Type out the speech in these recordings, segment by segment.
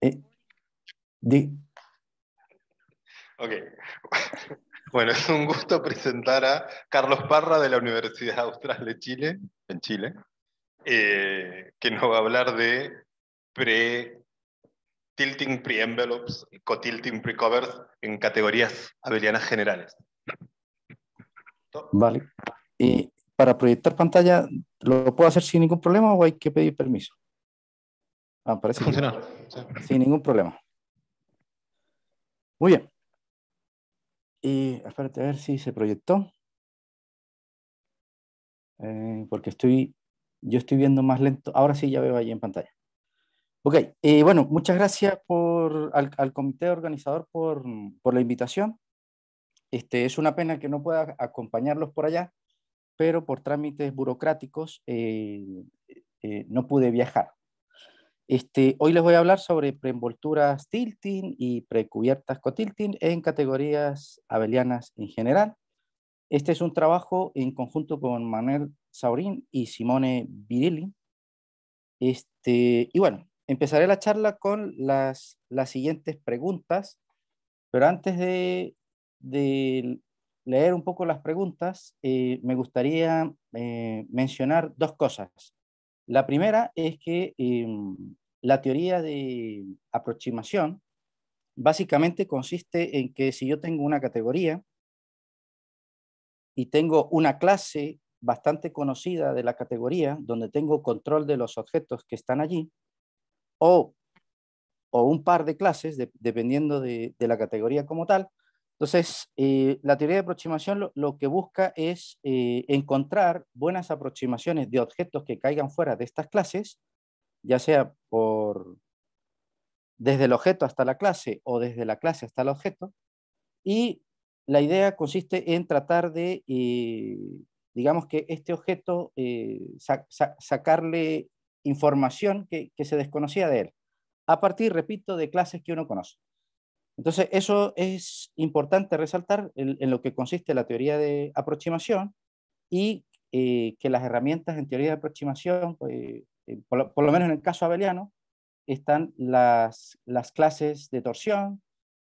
Eh, ok. Bueno, es un gusto presentar a Carlos Parra de la Universidad Austral de Chile, en Chile, eh, que nos va a hablar de pre-tilting, pre-envelopes y co-tilting, pre-covers en categorías abelianas generales. Vale. ¿Y para proyectar pantalla lo puedo hacer sin ningún problema o hay que pedir permiso? Ah, parece Sin ningún problema. Muy bien. Y espérate a ver si se proyectó. Eh, porque estoy, yo estoy viendo más lento. Ahora sí ya veo ahí en pantalla. Ok, y bueno, muchas gracias al, comité organizador por, la invitación. Este, es una pena que no pueda acompañarlos por allá, pero por trámites burocráticos eh, eh, no pude viajar. Este, hoy les voy a hablar sobre preenvolturas tilting y precubiertas cotilting en categorías abelianas en general. Este es un trabajo en conjunto con Manuel Saurín y Simone Virilli. Este, y bueno, empezaré la charla con las, siguientes preguntas, pero antes de, leer un poco las preguntas, eh, me gustaría eh, mencionar dos cosas. La primera es que em, la teoría de aproximación básicamente consiste en que si yo tengo una categoría y tengo una clase bastante conocida de la categoría, donde tengo control de los objetos que están allí, o, un par de clases, dependiendo de la categoría como tal, entonces, eh, la teoría de aproximación lo, que busca es eh, encontrar buenas aproximaciones de objetos que caigan fuera de estas clases, ya sea por desde el objeto hasta la clase o desde la clase hasta el objeto, y la idea consiste en tratar de, eh, digamos que este objeto, sacarle información que se desconocía de él, a partir, repito, de clases que uno conoce. Entonces, eso es importante resaltar en, lo que consiste la teoría de aproximación y eh, que las herramientas en teoría de aproximación, pues, eh, por, lo, menos en el caso abeliano, están las, clases de torsión,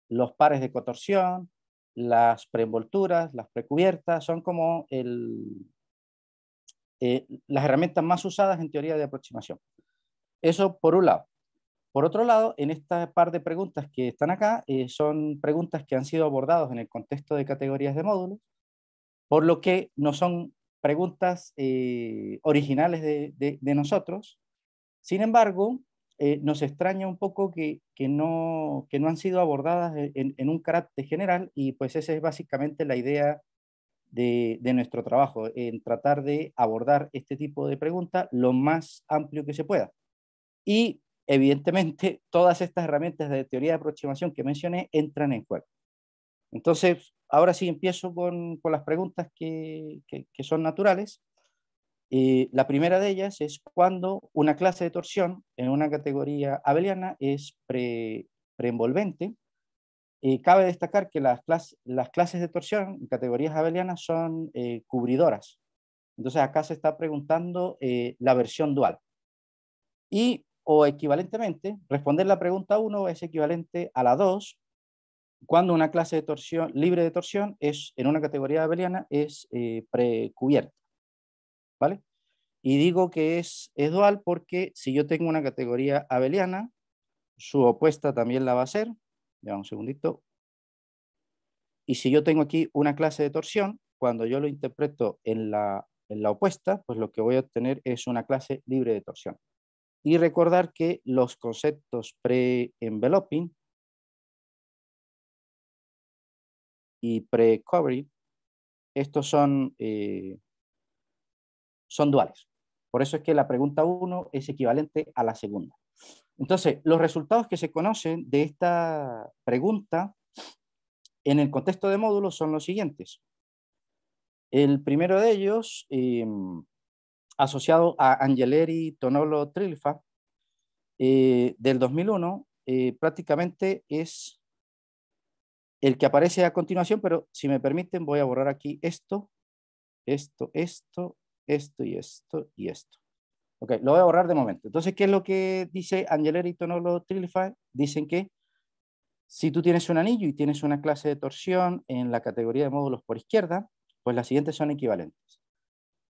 los pares de cotorsión, las preenvolturas, las precubiertas, son como eh, las herramientas más usadas en teoría de aproximación. Eso por un lado. Por otro lado, en esta par de preguntas que están acá, eh, son preguntas que han sido abordadas en el contexto de categorías de módulos, por lo que no son preguntas eh, originales de, nosotros. Sin embargo, eh, nos extraña un poco que, no, que no han sido abordadas e, en, un carácter general y pues esa es básicamente la idea de, de nuestro trabajo, en tratar de abordar este tipo de preguntas lo más amplio que se pueda. Y evidentemente todas estas herramientas de teoría de aproximación que mencioné entran en juego. Entonces, ahora sí empiezo con, con las preguntas que, que, son naturales. y eh, la primera de ellas es cuando una clase de torsión en una categoría abeliana es preenvolvente. Eh, cabe destacar que las, las, clases de torsión en categorías abelianas son eh, cubridoras. Entonces acá se está preguntando la versión dual. Y o equivalentemente, responder la pregunta 1 es equivalente a la 2 cuando una clase de torsión, libre de torsión es, en una categoría abeliana es eh, precubierta. ¿Vale? Y digo que es, dual porque si yo tengo una categoría abeliana, su opuesta también la va a ser. Ya un segundito. Y si yo tengo aquí una clase de torsión, cuando yo lo interpreto en la, en la opuesta, pues lo que voy a obtener es una clase libre de torsión y recordar que los conceptos pre-enveloping y pre-covering, estos son, eh, son duales. Por eso es que la pregunta 1 es equivalente a la segunda. Entonces, los resultados que se conocen de esta pregunta en el contexto de módulos son los siguientes. El primero de ellos, em, asociado a Angeleri Tonolo Trilfa eh, del 2001, eh, prácticamente es el que aparece a continuación, pero si me permiten voy a borrar aquí esto, esto, esto, esto y esto y esto. Ok, lo voy a borrar de momento. Entonces, ¿qué es lo que dice Angeleri Tonolo Trilfa? Dicen que si tú tienes un anillo y tienes una clase de torsión en la categoría de módulos por izquierda, pues las siguientes son equivalentes.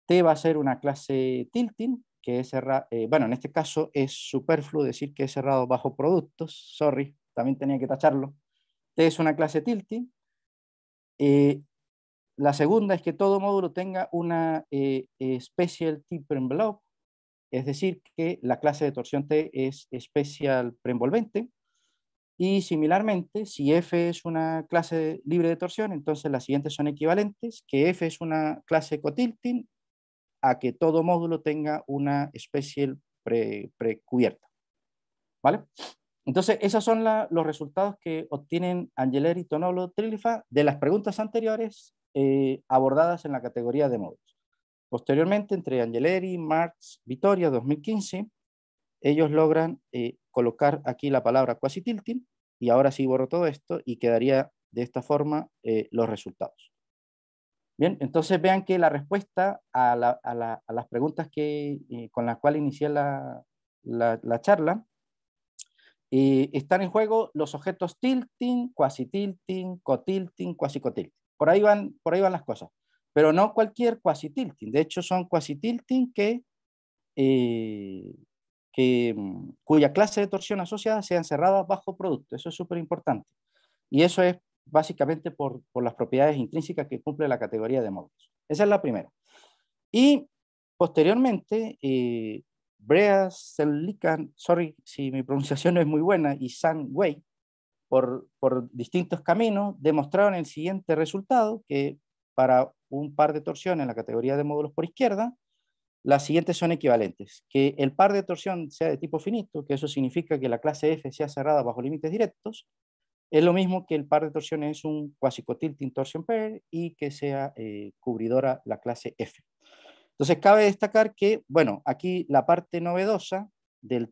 T va a ser una clase tilting, que es eh, bueno, en este caso es superfluo decir que es cerrado bajo productos, sorry, también tenía que tacharlo. T es una clase tilting. Eh, la segunda es que todo módulo tenga una eh, special T envelope, es decir, que la clase de torsión T es special preenvolvente. Y similarmente, si F es una clase libre de torsión, entonces las siguientes son equivalentes, que F es una clase cotilting a que todo módulo tenga una especie pre, precubierta. ¿Vale? Entonces, esos son los resultados que obtienen Angeleri, Tonolo, Trilifa de las preguntas anteriores eh, abordadas en la categoría de módulos. Posteriormente, entre Angeleri, Marx, Vitoria, 2015, ellos logran eh, colocar aquí la palabra quasi tilting y ahora sí borro todo esto y quedaría de esta forma eh, los resultados. Bien, entonces vean que la respuesta a, las preguntas que, eh, con las cuales inicié la, charla, eh, están en juego los objetos tilting, quasi tilting, cotilting, quasi cotilting. Por ahí van, por ahí van las cosas. Pero no cualquier quasi tilting. De hecho, son quasi tilting que, eh, mm, cuya clase de torsión asociada sea encerrada bajo producto. Eso es súper importante. Y eso es básicamente por, las propiedades intrínsecas que cumple la categoría de módulos. Esa es la primera. Y posteriormente, Breas, eh, Brea sorry si mi pronunciación no es muy buena, y San Wei, por, por, distintos caminos, demostraron el siguiente resultado, que para un par de torsión en la categoría de módulos por izquierda, las siguientes son equivalentes. Que el par de torsión sea de tipo finito, que eso significa que la clase F sea cerrada bajo límites directos, es lo mismo que el par de torsiones es un quasi-cotilting torsion pair y que sea eh, cubridora la clase F. Entonces cabe destacar que, bueno, aquí la parte novedosa de,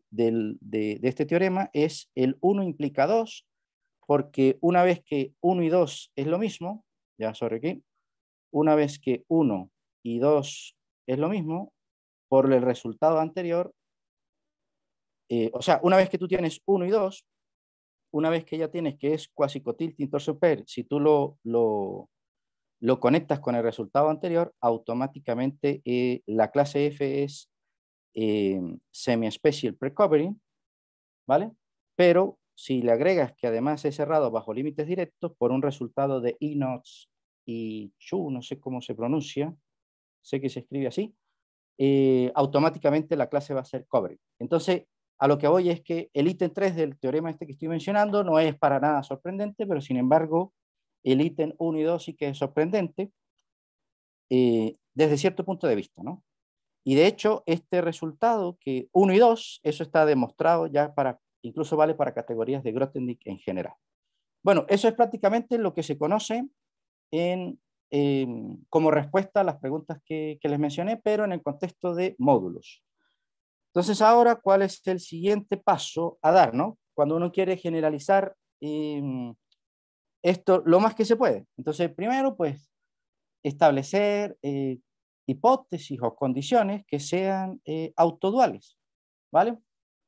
este teorema es el 1 implica 2, porque una vez que 1 y 2 es lo mismo, ya sobre aquí, una vez que 1 y 2 es lo mismo, por el resultado anterior, eh, o sea, una vez que tú tienes 1 y 2, una vez que ya tienes que es tintor super, si tú lo, lo, conectas con el resultado anterior, automáticamente eh, la clase F es eh, semi-special precovery, ¿vale? Pero si le agregas que además es cerrado bajo límites directos por un resultado de INOTS y CHU, no sé cómo se pronuncia, sé que se escribe así, eh, automáticamente la clase va a ser covering. Entonces, a lo que voy es que el ítem 3 del teorema este que estoy mencionando no es para nada sorprendente, pero sin embargo el ítem 1 y 2 sí que es sorprendente eh, desde cierto punto de vista. ¿no? Y de hecho, este resultado que 1 y 2, eso está demostrado ya para, incluso vale para categorías de Grothendieck en general. Bueno, eso es prácticamente lo que se conoce eh, como respuesta a las preguntas que les mencioné, pero en el contexto de módulos. Entonces ahora, ¿cuál es el siguiente paso a dar? ¿no? Cuando uno quiere generalizar em, esto lo más que se puede. Entonces, primero, pues, establecer eh, hipótesis o condiciones que sean eh, autoduales, ¿vale?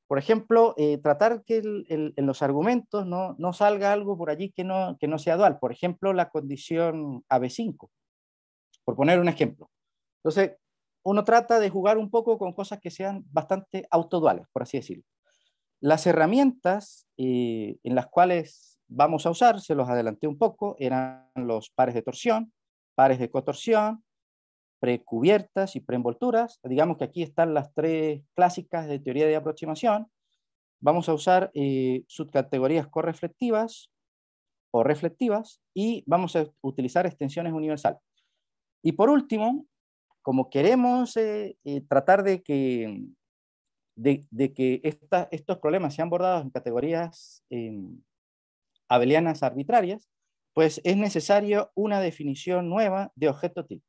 Por ejemplo, eh, tratar que en los argumentos no, salga algo por allí que no, que no sea dual. Por ejemplo, la condición AB5, por poner un ejemplo. Entonces, uno trata de jugar un poco con cosas que sean bastante autoduales, por así decirlo. Las herramientas eh, en las cuales vamos a usar, se los adelanté un poco, eran los pares de torsión, pares de cotorsión, precubiertas y preenvolturas. Digamos que aquí están las tres clásicas de teoría de aproximación. Vamos a usar eh, subcategorías correflectivas o reflectivas y vamos a utilizar extensiones universales. Y por último, como queremos eh, eh, tratar de que, de, que estos problemas sean abordados en categorías em, abelianas arbitrarias, pues es necesario una definición nueva de objeto tipo.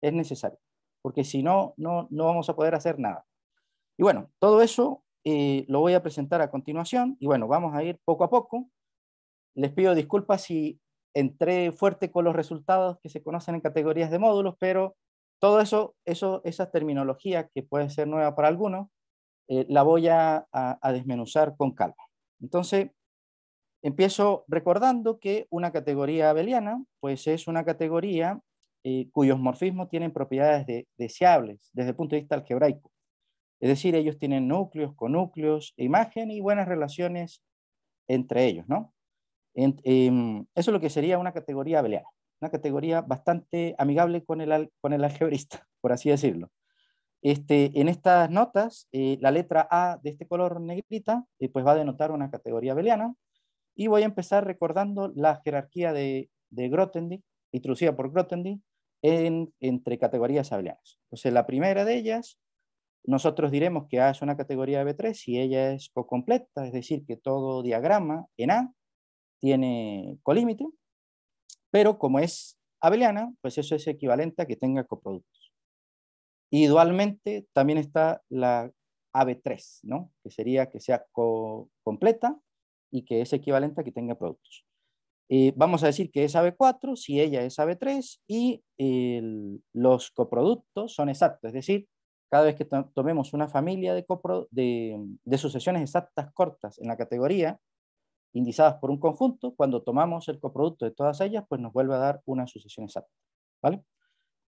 Es necesario, porque si no, no, no vamos a poder hacer nada. Y bueno, todo eso eh, lo voy a presentar a continuación y bueno, vamos a ir poco a poco. Les pido disculpas si entré fuerte con los resultados que se conocen en categorías de módulos, pero todo eso, eso esas terminologías que puede ser nueva para algunos, eh, la voy a, desmenuzar con calma. Entonces, empiezo recordando que una categoría abeliana, pues es una categoría eh, cuyos morfismos tienen propiedades deseables desde el punto de vista algebraico. Es decir, ellos tienen núcleos, conúcleos, e imagen y buenas relaciones entre ellos, ¿no? Em, eso es lo que sería una categoría abeliana una categoría bastante amigable con el, con el algebrista, por así decirlo. Este, en estas notas, eh, la letra A de este color negrita eh, pues va a denotar una categoría abeliana, y voy a empezar recordando la jerarquía de, de Grothendieck, introducida por Grothendieck, en, entre categorías abelianas. Entonces la primera de ellas, nosotros diremos que A es una categoría B3 y ella es completa, es decir, que todo diagrama en A tiene colímite, pero como es abeliana, pues eso es equivalente a que tenga coproductos. Y dualmente también está la AB3, ¿no? que sería que sea completa y que es equivalente a que tenga productos. Eh, vamos a decir que es AB4 si ella es AB3 y los coproductos son exactos, es decir, cada vez que tomemos una familia de, sucesiones exactas cortas en la categoría indizadas por un conjunto, cuando tomamos el coproducto de todas ellas, pues nos vuelve a dar una sucesión exacta. ¿vale?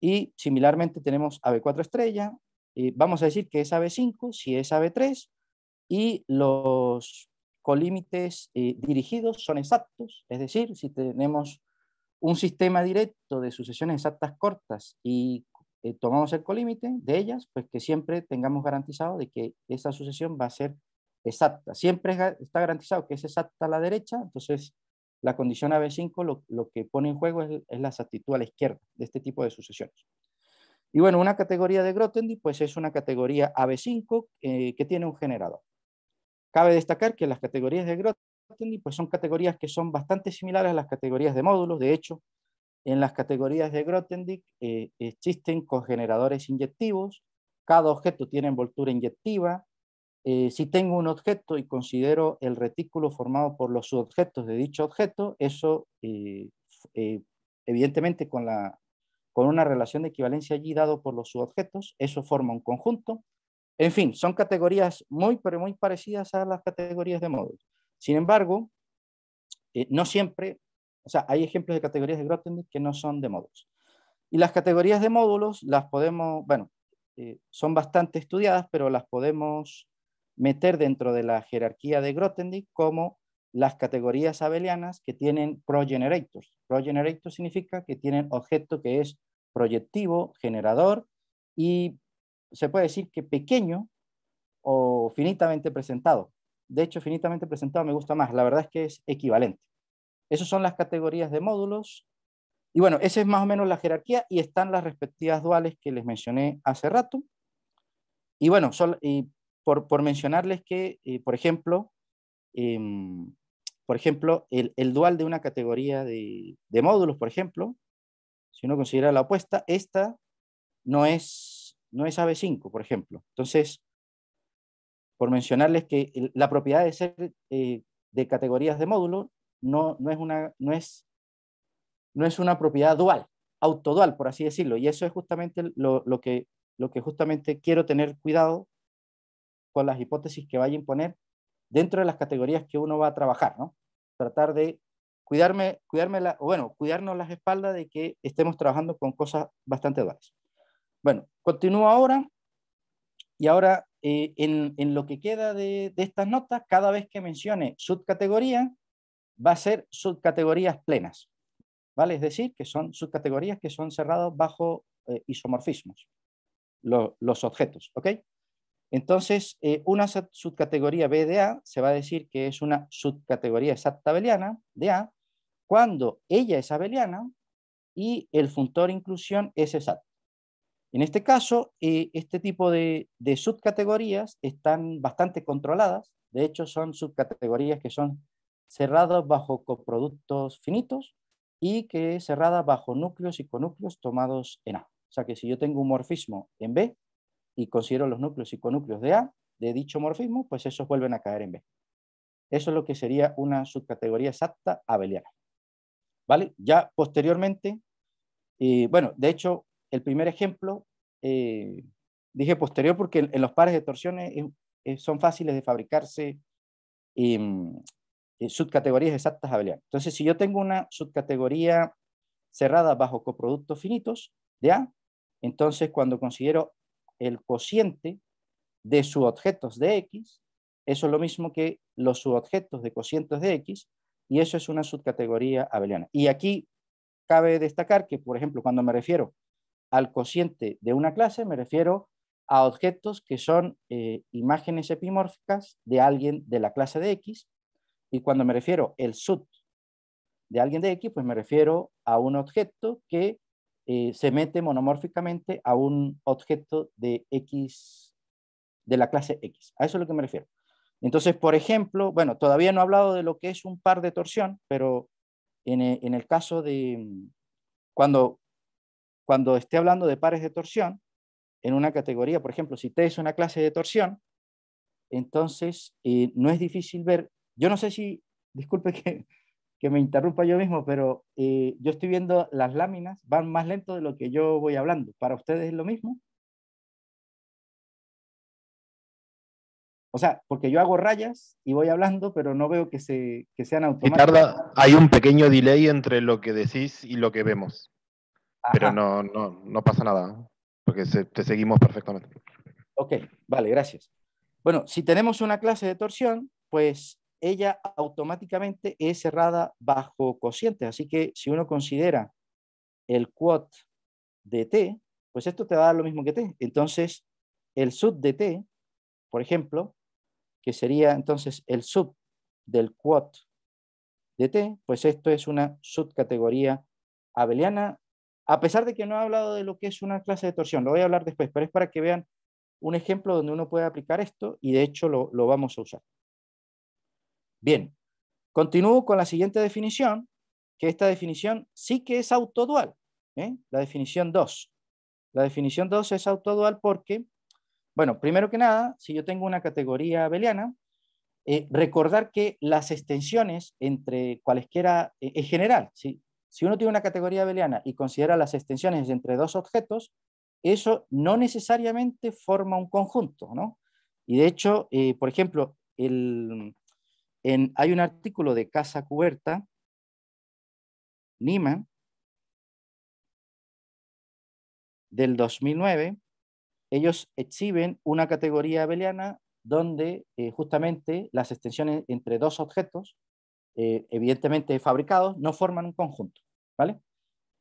Y similarmente tenemos AB4 estrella, eh, vamos a decir que es AB5 si es AB3, y los colímites eh, dirigidos son exactos, es decir, si tenemos un sistema directo de sucesiones exactas cortas y eh, tomamos el colímite de ellas, pues que siempre tengamos garantizado de que esa sucesión va a ser exacta. Siempre está garantizado que es exacta a la derecha, entonces la condición AB5 lo, que pone en juego es, la exactitud a la izquierda de este tipo de sucesiones. Y bueno, una categoría de Grothendieck pues es una categoría AB5 eh, que tiene un generador. Cabe destacar que las categorías de Grothendieck pues son categorías que son bastante similares a las categorías de módulos, de hecho, en las categorías de Grothendieck eh, existen cogeneradores inyectivos, cada objeto tiene envoltura inyectiva, eh, si tengo un objeto y considero el retículo formado por los subobjetos de dicho objeto, eso eh, eh, evidentemente con, la, con una relación de equivalencia allí dado por los subobjetos, eso forma un conjunto. En fin, son categorías muy, pero muy parecidas a las categorías de módulos. Sin embargo, no siempre, o sea, hay ejemplos de categorías de Grothendieck que no son de módulos. Y las categorías de módulos las podemos, bueno, son bastante estudiadas, pero las podemos meter dentro de la jerarquía de Grothendieck como las categorías abelianas que tienen progenerators. progenerator significa que tienen objeto que es proyectivo, generador y se puede decir que pequeño o finitamente presentado. De hecho, finitamente presentado me gusta más, la verdad es que es equivalente. Esas son las categorías de módulos. Y bueno, esa es más o menos la jerarquía y están las respectivas duales que les mencioné hace rato. Y bueno, son, por, mencionarles que, eh, por ejemplo, em, por ejemplo el, dual de una categoría de, módulos, por ejemplo, si uno considera la opuesta, esta no es, no es AB5, por ejemplo. Entonces, por mencionarles que la propiedad de ser eh, de categorías de módulos no, no, es una, no, es, no es una propiedad dual, autodual, por así decirlo. Y eso es justamente lo, que, lo que justamente quiero tener cuidado con las hipótesis que vaya a imponer dentro de las categorías que uno va a trabajar, ¿no? Tratar de cuidarme, bueno, cuidarnos las espaldas de que estemos trabajando con cosas bastante duras. Bueno, continúo ahora y ahora eh, en, lo que queda de, estas notas, cada vez que mencione subcategoría, va a ser subcategorías plenas, ¿vale? Es decir, que son subcategorías que son cerradas bajo eh, isomorfismos, los objetos, ¿ok? Entonces, eh, una subcategoría B de A se va a decir que es una subcategoría exacta abeliana de A cuando ella es abeliana y el funtor inclusión es exacto. En este caso, eh, este tipo de, subcategorías están bastante controladas. De hecho, son subcategorías que son cerradas bajo coproductos finitos y que cerradas bajo núcleos y con núcleos tomados en A. O sea que si yo tengo un morfismo en B, y considero los núcleos y conúcleos de A de dicho morfismo, pues esos vuelven a caer en B. Eso es lo que sería una subcategoría exacta abeliana. ¿Vale? Ya posteriormente, bueno, de hecho, el primer ejemplo, eh, dije posterior porque en, los pares de torsiones son fáciles de fabricarse em, eh, subcategorías exactas abelianas. Entonces, si yo tengo una subcategoría cerrada bajo coproductos finitos de A, entonces cuando considero el cociente de subobjetos de X, eso es lo mismo que los subobjetos de cocientes de X, y eso es una subcategoría abeliana. Y aquí cabe destacar que, por ejemplo, cuando me refiero al cociente de una clase, me refiero a objetos que son eh, imágenes epimórficas de alguien de la clase de X, y cuando me refiero el sub de alguien de X, pues me refiero a un objeto que eh, se mete monomórficamente a un objeto de X, de la clase X. A eso es lo que me refiero. Entonces, por ejemplo, bueno, todavía no he hablado de lo que es un par de torsión, pero en, eh, el caso de mm, cuando, cuando esté hablando de pares de torsión, en una categoría, por ejemplo, si T es una clase de torsión, entonces eh, no es difícil ver, yo no sé si, disculpe que que me interrumpa yo mismo, pero eh, yo estoy viendo las láminas, van más lento de lo que yo voy hablando. ¿Para ustedes es lo mismo? O sea, porque yo hago rayas y voy hablando, pero no veo que, se, sean automáticas. hay un pequeño delay entre lo que decís y lo que vemos. Pero no, no, no, pasa nada, porque te seguimos perfectamente. Ok, vale, gracias. Bueno, si tenemos una clase de torsión, pues ella automáticamente es cerrada bajo cociente. Así que si uno considera el quot de t, pues esto te va a dar lo mismo que t. Entonces, el sub de t, por ejemplo, que sería entonces el sub del quot de t, pues esto es una subcategoría abeliana, a pesar de que no he hablado de lo que es una clase de torsión, lo voy a hablar después, pero es para que vean un ejemplo donde uno puede aplicar esto y de hecho lo vamos a usar. Bien, continúo con la siguiente definición, que esta definición sí que es autodual, ¿eh? la definición 2. La definición 2 es autodual porque, bueno, primero que nada, si yo tengo una categoría abeliana, eh, recordar que las extensiones entre cualesquiera, eh, es en general, ¿sí? si uno tiene una categoría abeliana y considera las extensiones entre dos objetos, eso no necesariamente forma un conjunto, ¿no? Y de hecho, por ejemplo, el, hay un artículo de Casa Cubierta, Nima, del 2009, ellos exhiben una categoría abeliana donde eh, justamente las extensiones entre dos objetos, eh, evidentemente fabricados, no forman un conjunto. ¿vale?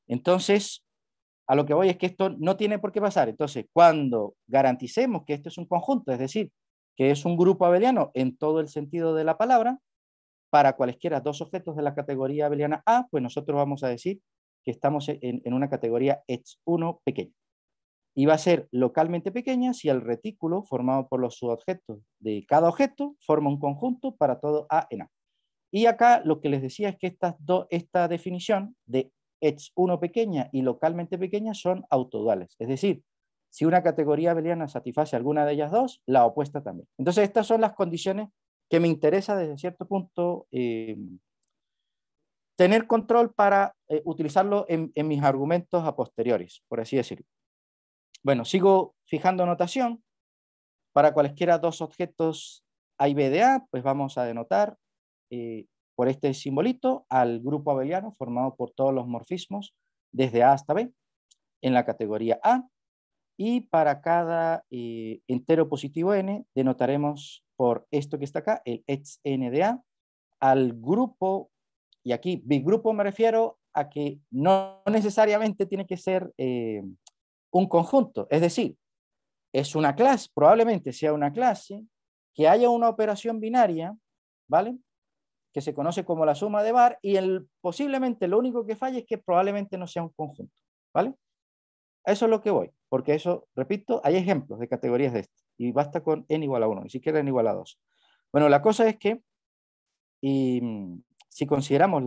Entonces, a lo que voy es que esto no tiene por qué pasar. Entonces, cuando garanticemos que esto es un conjunto, es decir, que es un grupo abeliano en todo el sentido de la palabra, para cualesquiera dos objetos de la categoría abeliana A, pues nosotros vamos a decir que estamos e-, en, una categoría H1 pequeña. Y va a ser localmente pequeña si el retículo formado por los subobjetos de cada objeto forma un conjunto para todo A en A. Y acá lo que les decía es que estas esta definición de H1 pequeña y localmente pequeña son autoduales. Es decir, si una categoría abeliana satisface alguna de ellas dos, la opuesta también. Entonces, estas son las condiciones que me interesa desde cierto punto eh, tener control para eh, utilizarlo en, mis argumentos a posteriores, por así decirlo. Bueno, sigo fijando notación. Para cualesquiera dos objetos A y B de A, pues vamos a denotar eh, por este simbolito al grupo abeliano formado por todos los morfismos desde A hasta B en la categoría A y para cada eh, entero positivo n, denotaremos por esto que está acá, el A, al grupo, y aquí big grupo me refiero a que no necesariamente tiene que ser eh, un conjunto, es decir, es una clase, probablemente sea una clase, que haya una operación binaria, ¿vale? Que se conoce como la suma de bar y el, posiblemente lo único que falle es que probablemente no sea un conjunto, ¿vale? Eso es lo que voy porque eso, repito, hay ejemplos de categorías de esto, y basta con n igual a 1, ni siquiera n igual a 2. Bueno, la cosa es que mm, si consideramos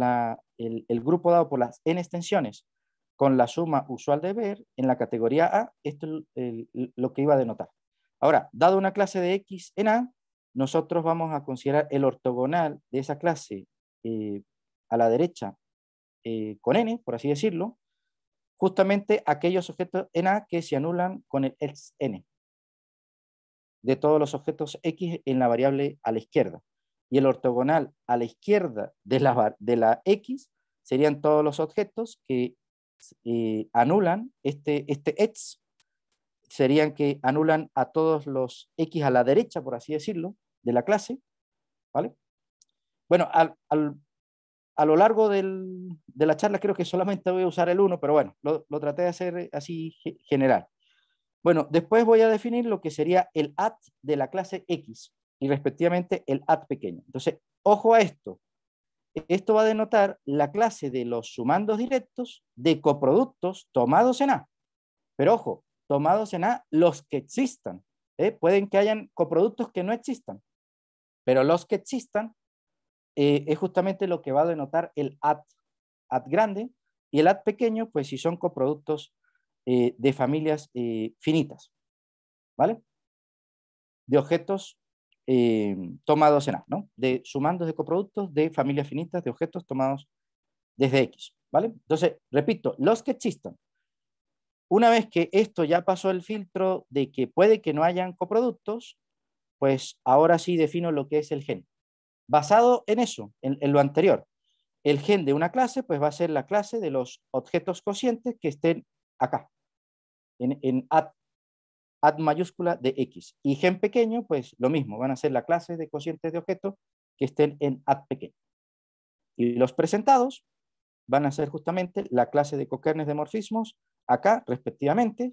el, grupo dado por las n extensiones con la suma usual de ver, en la categoría A, esto es lo que iba a denotar. Ahora, dado una clase de X en A, nosotros vamos a considerar el ortogonal de esa clase eh, a la derecha eh, con n, por así decirlo, justamente aquellos objetos en A que se anulan con el xn de todos los objetos x en la variable a la izquierda. Y el ortogonal a la izquierda de la, de la x serían todos los objetos que eh, anulan este, este x, serían que anulan a todos los x a la derecha, por así decirlo, de la clase. ¿vale? Bueno, al a lo largo de la charla creo que solamente voy a usar el 1, pero bueno, lo, traté de hacer así general. Bueno, después voy a definir lo que sería el at de la clase X y respectivamente el at pequeño. Entonces, ojo a esto. Esto va a denotar la clase de los sumandos directos de coproductos tomados en A. Pero ojo, tomados en A los que existan. ¿eh? Pueden que hayan coproductos que no existan, pero los que existan eh, es justamente lo que va a denotar el AT, AT grande, y el AT pequeño, pues si son coproductos eh, de familias eh, finitas, ¿vale? De objetos tomados en A, ¿no? De sumandos de coproductos de familias finitas de objetos tomados desde X, ¿vale? Entonces, repito, los que existan, una vez que esto ya pasó el filtro de que puede que no hayan coproductos, pues ahora sí defino lo que es el gen basado en eso, en, lo anterior. El gen de una clase pues va a ser la clase de los objetos cocientes que estén acá, en, ad, mayúscula de X. Y gen pequeño, pues lo mismo, van a ser la clase de cocientes de objetos que estén en at pequeño. Y los presentados van a ser justamente la clase de coquernes de morfismos acá, respectivamente.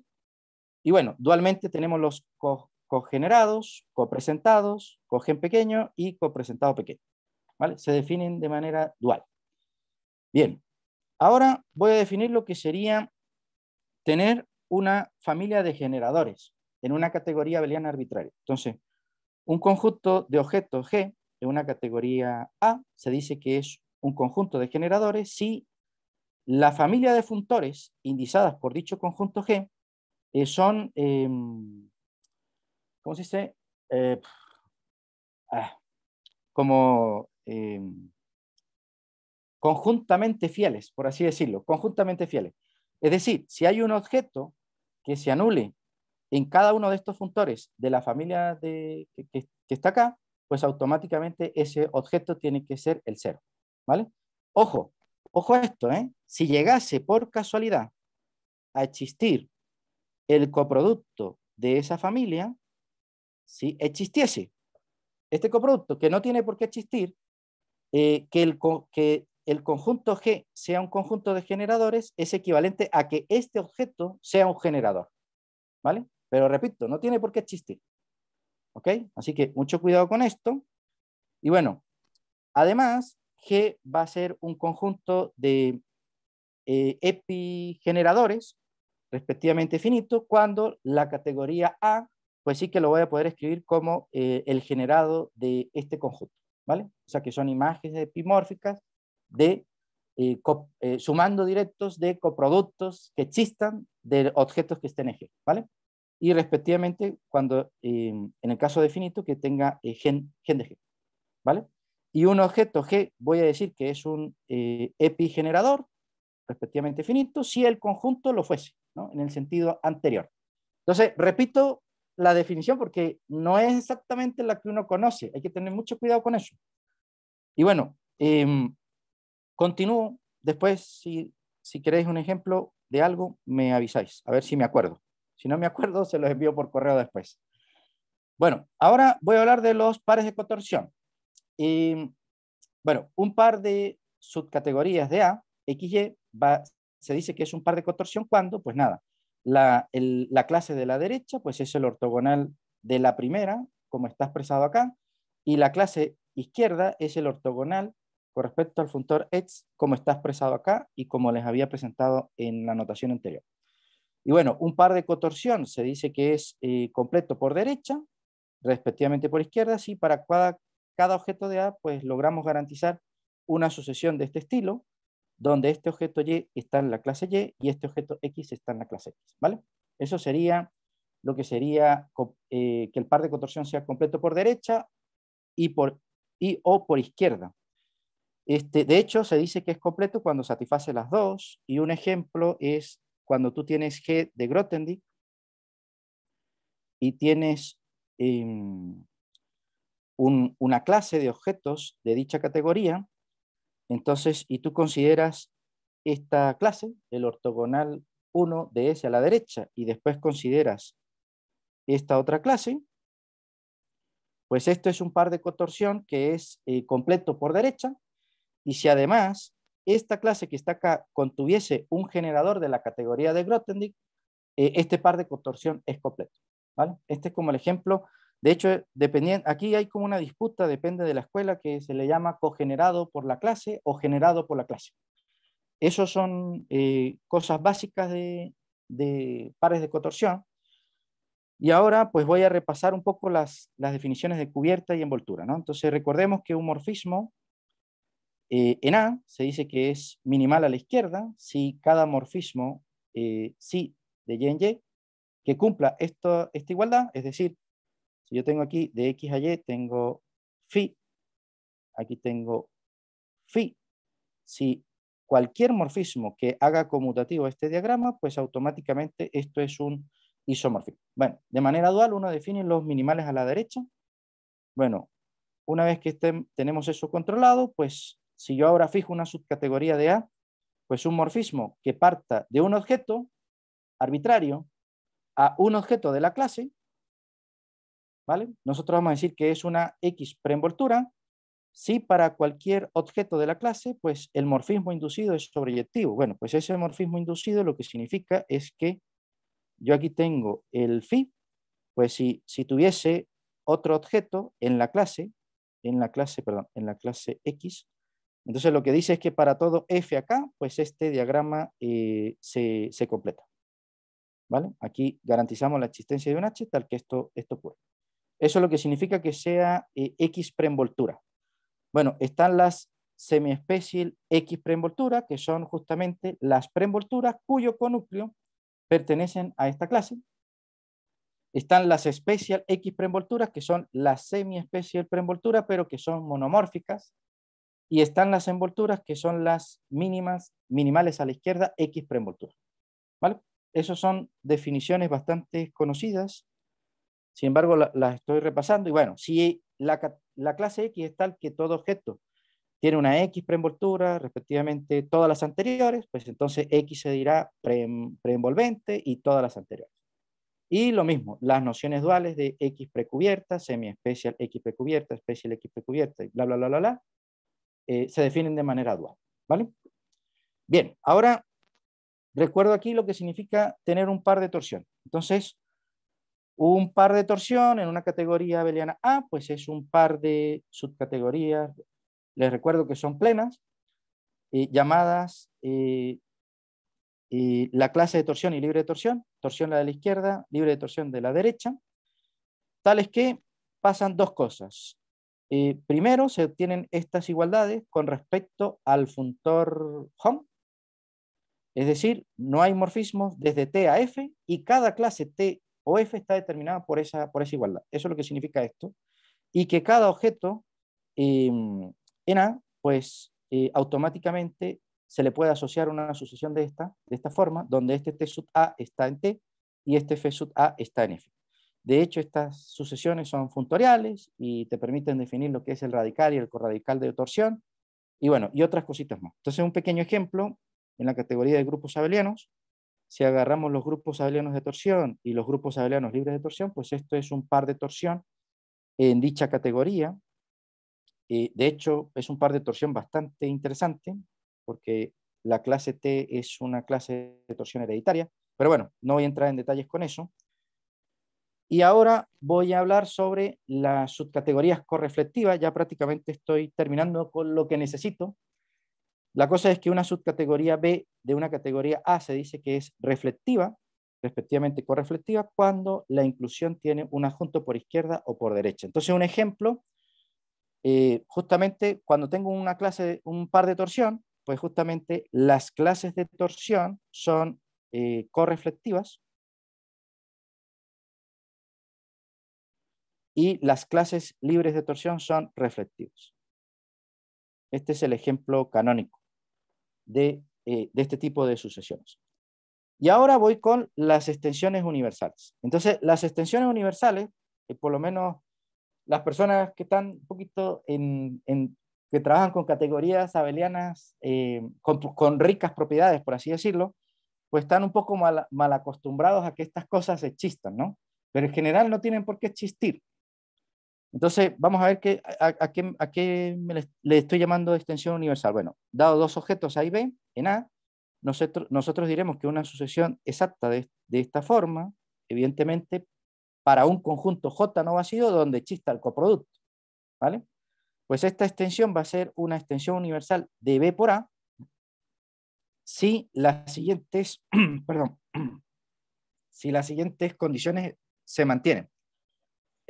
Y bueno, dualmente tenemos los co cogenerados, copresentados, cogen pequeño y copresentado pequeño. ¿vale? Se definen de manera dual. Bien, ahora voy a definir lo que sería tener una familia de generadores en una categoría abeliana arbitraria. Entonces, un conjunto de objetos G en una categoría A se dice que es un conjunto de generadores si la familia de funtores indizadas por dicho conjunto G eh, son em, ¿cómo se dice? Eh, ah, como em, conjuntamente fieles, por así decirlo, conjuntamente fieles. Es decir, si hay un objeto que se anule en cada uno de estos funtores de la familia de, que, está acá, pues automáticamente ese objeto tiene que ser el cero, ¿vale? Ojo, ojo a esto, ¿eh? Si llegase por casualidad a existir el coproducto de esa familia, si existiese este coproducto, que no tiene por qué existir, eh, que, el, que el conjunto G sea un conjunto de generadores es equivalente a que este objeto sea un generador. ¿Vale? Pero repito, no tiene por qué existir. ¿Ok? Así que mucho cuidado con esto. Y bueno, además, G va a ser un conjunto de eh, epigeneradores, respectivamente finito cuando la categoría A pues sí que lo voy a poder escribir como eh, el generado de este conjunto, ¿vale? O sea que son imágenes epimórficas de, eh, eh, sumando directos de coproductos que existan de objetos que estén en G, ¿vale? Y respectivamente, cuando, en el caso de finito, que tenga gen, de G, ¿vale? Y un objeto G, voy a decir que es un epigenerador, respectivamente finito, si el conjunto lo fuese, ¿no? En el sentido anterior. Entonces, repito la definición porque no es exactamente la que uno conoce. Hay que tener mucho cuidado con eso. Y bueno, em, continúo. Después, si, queréis un ejemplo de algo, me avisáis, a ver si me acuerdo. Si no me acuerdo, se los envío por correo después. Bueno, ahora voy a hablar de los pares de cotorsión. Em, bueno, un par de subcategorías de A, XY, va, se dice que es un par de cotorsión cuando, pues nada, la, clase de la derecha, pues es el ortogonal de la primera, como está expresado acá, y la clase izquierda es el ortogonal con respecto al functor x, como está expresado acá y como les había presentado en la notación anterior. Y bueno, un par de cotorsión se dice que es eh, completo por derecha, respectivamente por izquierda, si para cada, cada objeto de A pues logramos garantizar una sucesión de este estilo, donde este objeto Y está en la clase Y y este objeto X está en la clase X, ¿vale? Eso sería lo que sería eh, que el par de contorsión sea completo por derecha y, por, o por izquierda. Este, de hecho, se dice que es completo cuando satisface las dos, y un ejemplo es cuando tú tienes G de Grothendieck y tienes em, una clase de objetos de dicha categoría, entonces, y tú consideras esta clase, el ortogonal 1 de S a la derecha, y después consideras esta otra clase, pues esto es un par de cotorsión que es eh, completo por derecha, y si además esta clase que está acá contuviese un generador de la categoría de Grothendieck, eh, este par de contorsión es completo. Este es como el ejemplo de hecho, dependiendo, aquí hay como una disputa, depende de la escuela, que se le llama cogenerado por la clase o generado por la clase. Esas son eh, cosas básicas de, pares de cotorsión. Y ahora pues voy a repasar un poco las, definiciones de cubierta y envoltura. Entonces recordemos que un morfismo eh, en A se dice que es minimal a la izquierda si cada morfismo eh, sí de Y en Y que cumpla esto, esta igualdad, es decir, yo tengo aquí de X a Y, tengo phi, aquí tengo phi. Si cualquier morfismo que haga conmutativo este diagrama, pues automáticamente esto es un isomorfismo. Bueno, de manera dual uno define los minimales a la derecha. Bueno, una vez que tenemos eso controlado, pues si yo ahora fijo una subcategoría de A, pues un morfismo que parta de un objeto arbitrario a un objeto de la clase, ¿vale? Nosotros vamos a decir que es una X preenvoltura si para cualquier objeto de la clase, pues el morfismo inducido es sobreyectivo. Bueno, pues ese morfismo inducido lo que significa es que yo aquí tengo el phi, pues si, si tuviese otro objeto en la clase, en la clase, perdón, en la clase X, entonces lo que dice es que para todo F acá, pues este diagrama eh, se, completa. ¿Vale? Aquí garantizamos la existencia de un H tal que esto, esto eso es lo que significa que sea eh, X preenvoltura. Bueno, están las semiespecies X preenvoltura, que son justamente las preenvolturas cuyo conúcleo pertenecen a esta clase. Están las especial X preenvolturas, que son las semiespecial preenvoltura, pero que son monomórficas. Y están las envolturas, que son las mínimas, minimales a la izquierda, X preenvoltura. ¿Vale? Esas son definiciones bastante conocidas sin embargo, las estoy repasando y bueno, si la, clase X es tal que todo objeto tiene una X preenvoltura, respectivamente todas las anteriores, pues entonces X se dirá preenvolvente y todas las anteriores. Y lo mismo, las nociones duales de X precubierta, semi-especial X precubierta, especial X precubierta, y bla, bla, bla, bla, bla, eh, se definen de manera dual. ¿Vale? Bien, ahora recuerdo aquí lo que significa tener un par de torsión. Entonces, un par de torsión en una categoría abeliana A, pues es un par de subcategorías, les recuerdo que son plenas, eh, llamadas eh, eh, la clase de torsión y libre de torsión, torsión la de la izquierda, libre de torsión de la derecha, tales que pasan dos cosas. primero, se obtienen estas igualdades con respecto al functor hom es decir, no hay morfismos desde T a F y cada clase T o F está determinada por esa, por esa igualdad. Eso es lo que significa esto. Y que cada objeto em, en A, pues eh, automáticamente se le puede asociar una sucesión de esta, de esta forma, donde este T sub A está en T y este F sub A está en F. De hecho, estas sucesiones son funtoriales y te permiten definir lo que es el radical y el corradical de torsión, y bueno, y otras cositas más. Entonces, un pequeño ejemplo en la categoría de grupos abelianos, si agarramos los grupos abelianos de torsión y los grupos abelianos libres de torsión, pues esto es un par de torsión en dicha categoría. Eh, de hecho, es un par de torsión bastante interesante porque la clase T es una clase de torsión hereditaria. Pero bueno, no voy a entrar en detalles con eso. Y ahora voy a hablar sobre las subcategorías correflectivas. Ya prácticamente estoy terminando con lo que necesito la cosa es que una subcategoría B de una categoría A se dice que es reflectiva, respectivamente correflectiva, cuando la inclusión tiene un adjunto por izquierda o por derecha. Entonces, un ejemplo, eh, justamente cuando tengo una clase, un par de torsión, pues justamente las clases de torsión son eh, correflectivas y las clases libres de torsión son reflectivas. Este es el ejemplo canónico. Eh, de, este tipo de sucesiones. Y ahora voy con las extensiones universales. Entonces, las extensiones universales, eh, por lo menos las personas que están un poquito en, que trabajan con categorías abelianas, eh, con, con, ricas propiedades, por así decirlo, pues están un poco mal, mal, acostumbrados a que estas cosas existan, ¿no? Pero en general no tienen por qué existir. Entonces, vamos a ver qué, a, qué, le, estoy llamando extensión universal. Bueno, dado dos objetos A y B en A, nosotros, diremos que una sucesión exacta de, esta forma, evidentemente, para un conjunto J no vacío donde chista el coproducto. ¿Vale? Pues esta extensión va a ser una extensión universal de B por A si las siguientes, perdón, si las siguientes condiciones se mantienen.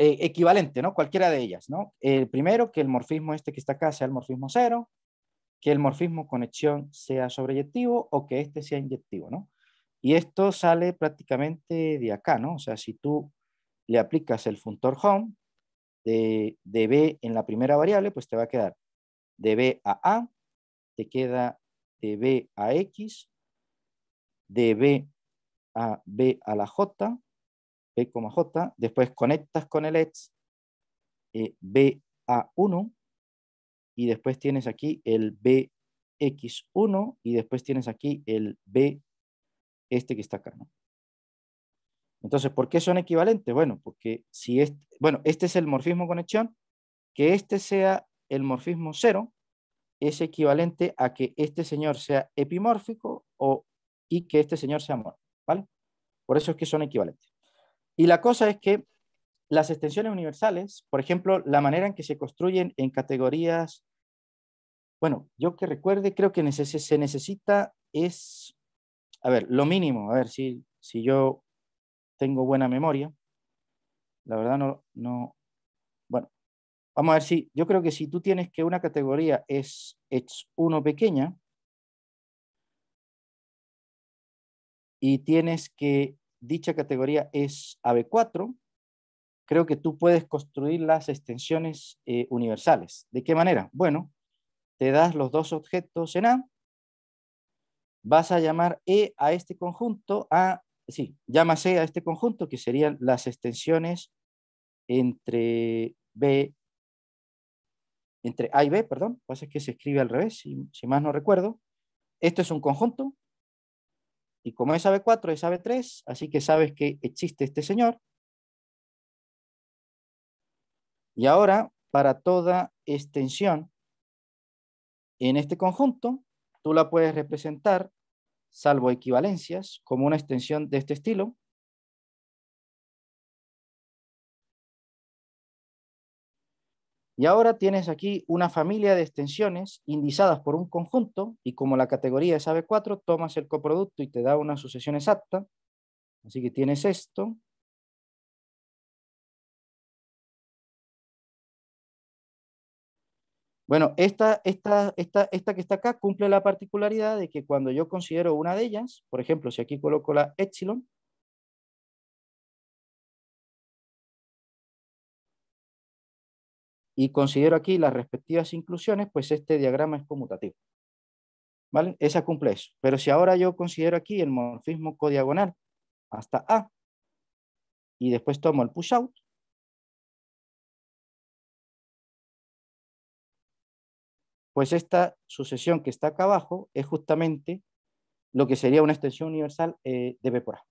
Eh, equivalente, ¿no? Cualquiera de ellas, ¿no? El primero, que el morfismo este que está acá sea el morfismo cero, que el morfismo conexión sea sobreyectivo o que este sea inyectivo, ¿no? Y esto sale prácticamente de acá, ¿no? O sea, si tú le aplicas el funtor home de, de B en la primera variable, pues te va a quedar de B a A, te queda de B a X, de B a B a la J, B, J, después conectas con el ex eh, BA1 y después tienes aquí el BX1 y después tienes aquí el B, este que está acá. ¿no? Entonces, ¿por qué son equivalentes? Bueno, porque si este, bueno, este es el morfismo conexión, que este sea el morfismo cero, es equivalente a que este señor sea epimórfico o, y que este señor sea mono ¿vale? Por eso es que son equivalentes. Y la cosa es que las extensiones universales, por ejemplo, la manera en que se construyen en categorías, bueno, yo que recuerde, creo que se necesita es, a ver, lo mínimo, a ver si, si yo tengo buena memoria, la verdad no, no, bueno, vamos a ver si, yo creo que si tú tienes que una categoría es es uno pequeña y tienes que dicha categoría es AB4, creo que tú puedes construir las extensiones eh, universales. ¿De qué manera? Bueno, te das los dos objetos en A, vas a llamar E a este conjunto, a, sí, llamas a este conjunto, que serían las extensiones entre B, entre A y B, perdón, pasa es que se escribe al revés, si más no recuerdo. Esto es un conjunto, y como es AB4, es AB3, así que sabes que existe este señor. Y ahora, para toda extensión en este conjunto, tú la puedes representar, salvo equivalencias, como una extensión de este estilo, Y ahora tienes aquí una familia de extensiones indizadas por un conjunto y como la categoría es AB4, tomas el coproducto y te da una sucesión exacta. Así que tienes esto. Bueno, esta, que está acá cumple la particularidad de que cuando yo considero una de ellas, por ejemplo, si aquí coloco la epsilon, y considero aquí las respectivas inclusiones, pues este diagrama es conmutativo. ¿Vale? Esa cumple eso. Pero si ahora yo considero aquí el morfismo codiagonal hasta A, y después tomo el push out, pues esta sucesión que está acá abajo es justamente lo que sería una extensión universal eh, de B por A.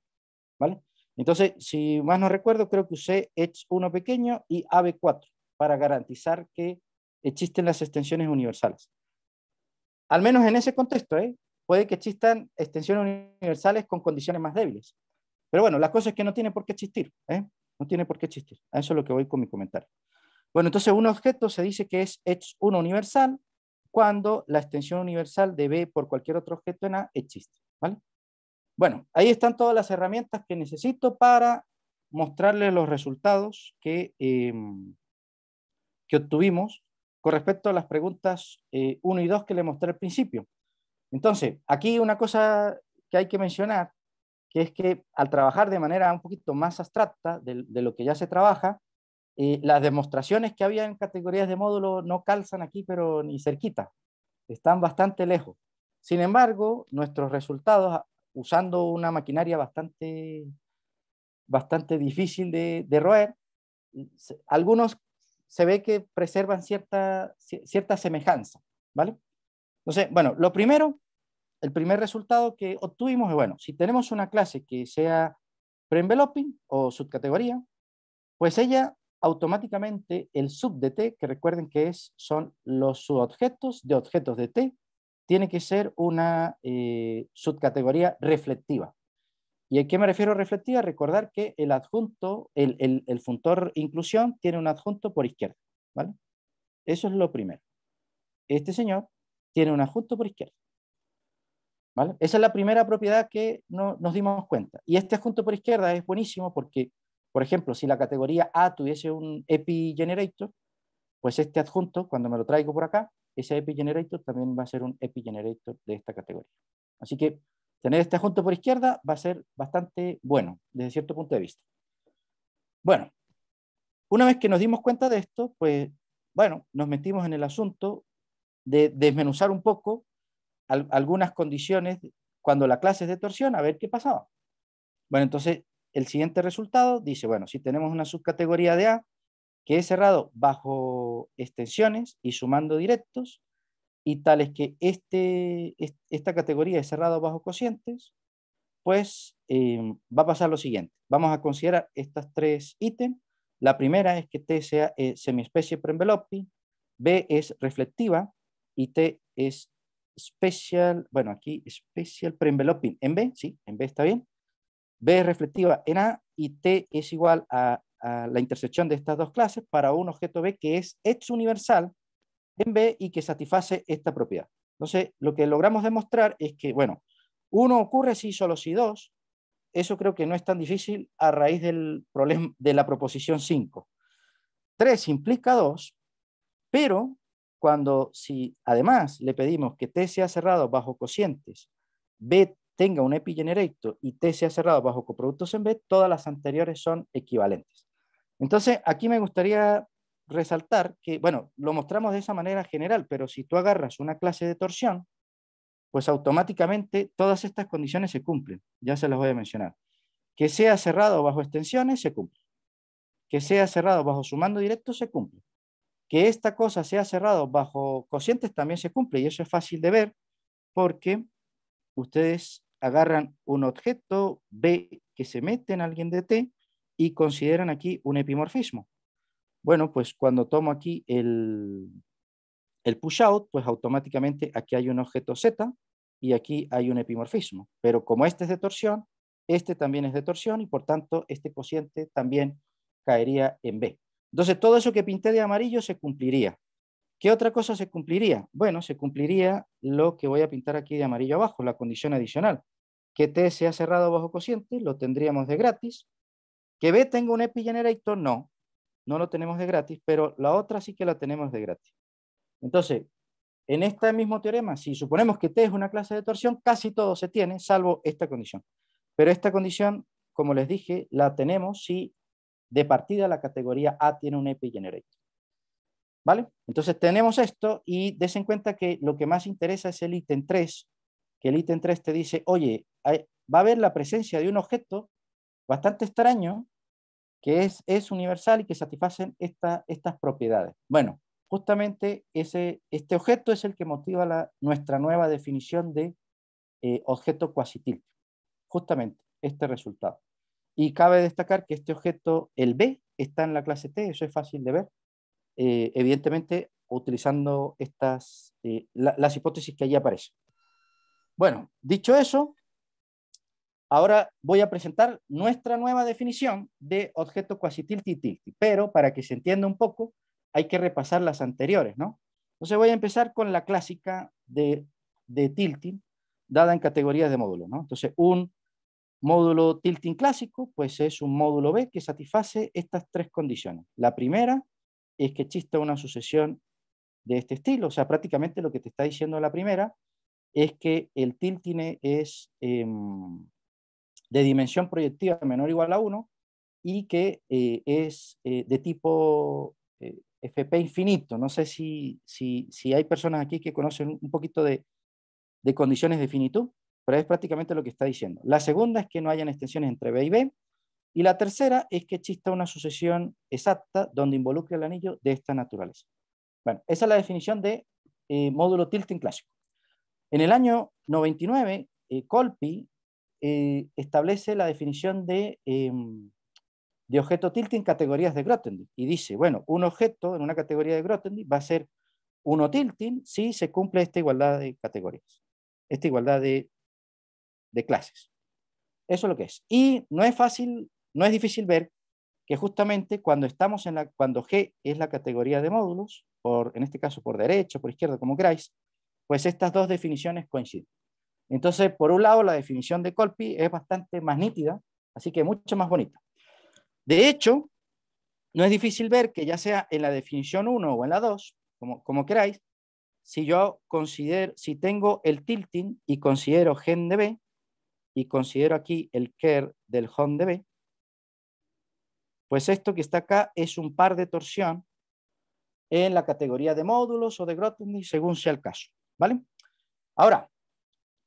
¿Vale? Entonces, si más no recuerdo, creo que usé H1 pequeño y AB4 para garantizar que existen las extensiones universales. Al menos en ese contexto, ¿eh? puede que existan extensiones universales con condiciones más débiles. Pero bueno, la cosa es que no tiene por qué existir. ¿eh? No tiene por qué existir. A eso es lo que voy con mi comentario. Bueno, entonces un objeto se dice que es H1 universal cuando la extensión universal de B por cualquier otro objeto en A existe. ¿vale? Bueno, ahí están todas las herramientas que necesito para mostrarles los resultados que, em, que obtuvimos con respecto a las preguntas 1 eh, y 2 que le mostré al principio. Entonces, aquí una cosa que hay que mencionar, que es que al trabajar de manera un poquito más abstracta de, lo que ya se trabaja, eh, las demostraciones que había en categorías de módulo no calzan aquí, pero ni cerquita, están bastante lejos. Sin embargo, nuestros resultados, usando una maquinaria bastante, bastante difícil de, de roer, algunos se ve que preservan cierta, cierta semejanza, ¿vale? Entonces, bueno, lo primero, el primer resultado que obtuvimos es, bueno, si tenemos una clase que sea pre preenveloping o subcategoría, pues ella automáticamente el sub de T, que recuerden que es, son los subobjetos de objetos de T, tiene que ser una eh, subcategoría reflectiva. ¿Y a qué me refiero reflectiva? Recordar que el adjunto, el, el, funtor inclusión tiene un adjunto por izquierda, ¿vale? Eso es lo primero. Este señor tiene un adjunto por izquierda. ¿Vale? Esa es la primera propiedad que no, nos dimos cuenta. Y este adjunto por izquierda es buenísimo porque, por ejemplo, si la categoría A tuviese un epigenerator, pues este adjunto, cuando me lo traigo por acá, ese epigenerator también va a ser un epigenerator de esta categoría. Así que tener este adjunto por izquierda va a ser bastante bueno desde cierto punto de vista. Bueno, una vez que nos dimos cuenta de esto, pues bueno, nos metimos en el asunto de desmenuzar un poco algunas condiciones cuando la clase es de torsión, a ver qué pasaba. Bueno, entonces el siguiente resultado dice, bueno, si tenemos una subcategoría de A que es cerrado bajo extensiones y sumando directos, y tales que este, esta categoría de cerrada bajo cocientes, pues em, va a pasar lo siguiente. Vamos a considerar estas tres ítems. La primera es que T sea eh, semiespecie preenvelope, B es reflectiva y T es special, bueno, aquí especial preenveloping en B, sí, en B está bien. B es reflectiva en A y T es igual a, la intersección de estas dos clases para un objeto B que es ex universal en B y que satisface esta propiedad. Entonces, lo que logramos demostrar es que, bueno, uno ocurre si solo si dos, eso creo que no es tan difícil a raíz del problema de la proposición 5. 3 implica dos, pero cuando si además le pedimos que T sea cerrado bajo cocientes, B tenga un epigenerecto y T sea cerrado bajo coproductos en B, todas las anteriores son equivalentes. Entonces, aquí me gustaría resaltar que, bueno, lo mostramos de esa manera general, pero si tú agarras una clase de torsión, pues automáticamente todas estas condiciones se cumplen. Ya se las voy a mencionar. Que sea cerrado bajo extensiones, se cumple. Que sea cerrado bajo sumando directo, se cumple. Que esta cosa sea cerrado bajo cocientes también se cumple. Y eso es fácil de ver porque ustedes agarran un objeto B que se mete en alguien de T y consideran aquí un epimorfismo. Bueno, pues cuando tomo aquí el, push out, pues automáticamente aquí hay un objeto Z y aquí hay un epimorfismo. Pero como este es de torsión, este también es de torsión y por tanto este cociente también caería en B. Entonces todo eso que pinté de amarillo se cumpliría. ¿Qué otra cosa se cumpliría? Bueno, se cumpliría lo que voy a pintar aquí de amarillo abajo, la condición adicional. Que T sea cerrado bajo cociente, lo tendríamos de gratis. ¿Que B tenga un epigenerator? No no lo tenemos de gratis, pero la otra sí que la tenemos de gratis. Entonces, en este mismo teorema, si suponemos que T es una clase de torsión, casi todo se tiene, salvo esta condición. Pero esta condición, como les dije, la tenemos si de partida la categoría A tiene un epigenerator. ¿Vale? Entonces tenemos esto y des en cuenta que lo que más interesa es el ítem 3, que el ítem 3 te dice, oye, va a haber la presencia de un objeto bastante extraño que es, universal y que satisfacen estas propiedades. Bueno, justamente ese, este objeto es el que motiva la, nuestra nueva definición de eh, objeto cuasitil, justamente este resultado. Y cabe destacar que este objeto, el B, está en la clase T, eso es fácil de ver. Eh, evidentemente, utilizando estas, eh, las hipótesis que allí aparecen. Bueno, dicho eso, Ahora voy a presentar nuestra nueva definición de objeto tilting, pero para que se entienda un poco, hay que repasar las anteriores, ¿no? Entonces voy a empezar con la clásica de, tilting, dada en categorías de módulos, ¿no? Entonces, un módulo tilting clásico, pues es un módulo B que satisface estas tres condiciones. La primera es que exista una sucesión de este estilo, o sea, prácticamente lo que te está diciendo la primera es que el tilting es... Em, de dimensión proyectiva menor o igual a 1 y que eh, es eh, de tipo eh, FP infinito. No sé si, si, hay personas aquí que conocen un poquito de, de, condiciones de finitud, pero es prácticamente lo que está diciendo. La segunda es que no hayan extensiones entre B y B. Y la tercera es que exista una sucesión exacta donde involucre el anillo de esta naturaleza. Bueno, esa es la definición de módulo tilting clásico. En el año 99, Colpi eh, establece la definición de, em, de objeto tilting en categorías de Grothendieck y dice, bueno, un objeto en una categoría de Grothendieck va a ser uno tilting si se cumple esta igualdad de categorías, esta igualdad de, clases. Eso es lo que es. Y no es fácil, no es difícil ver que justamente cuando estamos en la, cuando G es la categoría de módulos, por, en este caso por derecho por izquierda, como queráis, pues estas dos definiciones coinciden. Entonces, por un lado, la definición de Colpi es bastante más nítida, así que mucho más bonita. De hecho, no es difícil ver que ya sea en la definición 1 o en la 2, como, queráis, si yo considero, si tengo el tilting y considero gen de B, y considero aquí el care del home de B, pues esto que está acá es un par de torsión en la categoría de módulos o de Grothendieck, según sea el caso. ¿Vale? Ahora,